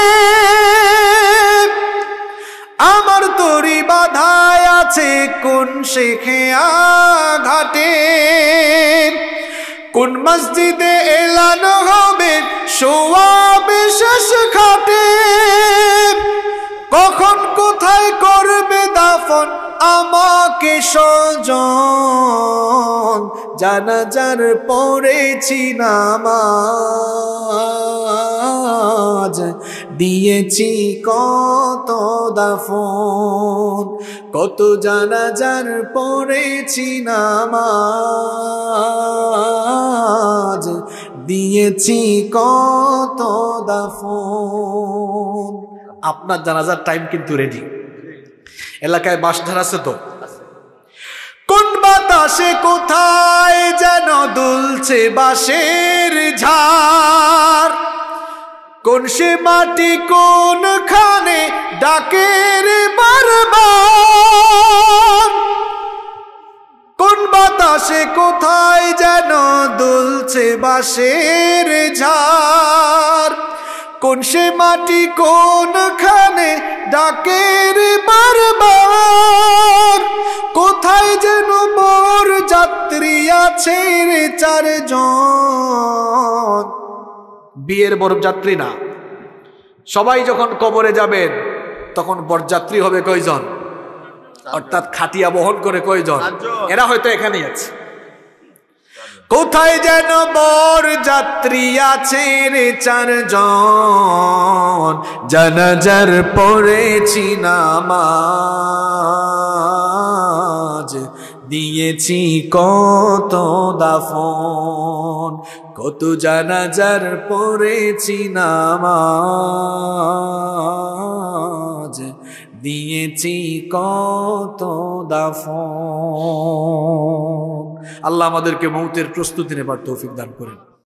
আমার তরি বাধায় আছে কোন শেখে ঘাটে কোন মসজিদে এলান হবে সোয়াবে শেষ খাটে কখন কোথায় করবে দাফন আমাকে সজন জানাজার পড়েছি নামাজ দিয়েছি কত দাফন কত জানাজার পড়েছি নামাজ দিয়েছি কত দাফন আপনার জানাজার টাইম কিন্তু রেডি এলাকায় বাসধার আছে তো কোন বাতাসে কোথায় যেন দুলছে বাসের ঝাড় কোন সে মাটি কোন খানে ডাকের বারবার কোন বাতাসে কোথায় যেন দুলছে বাসের ঝাড় কোন সে মাটি খানে ডাকের বারবার কোথায় যেন বর যাত্রী আছে রে চারজন বিয়ের যাত্রী না সবাই যখন কবরে যাবেন তখন বরযাত্রী হবে কয়জন অর্থাৎ খাটিয়া বহন করে কয়জন এরা হয়তো এখানেই আছে কোথায় যেন বর যাত্রী আছে রে চারজন জনজর পড়েছি নামাজ দিয়েছি কত দাফন কত জানাজার পড়েছি নামাজ দিয়েছি কত দাফন আল্লাহ আমাদেরকে মৌতের প্রস্তুতি নেবার তৌফিক দান করেন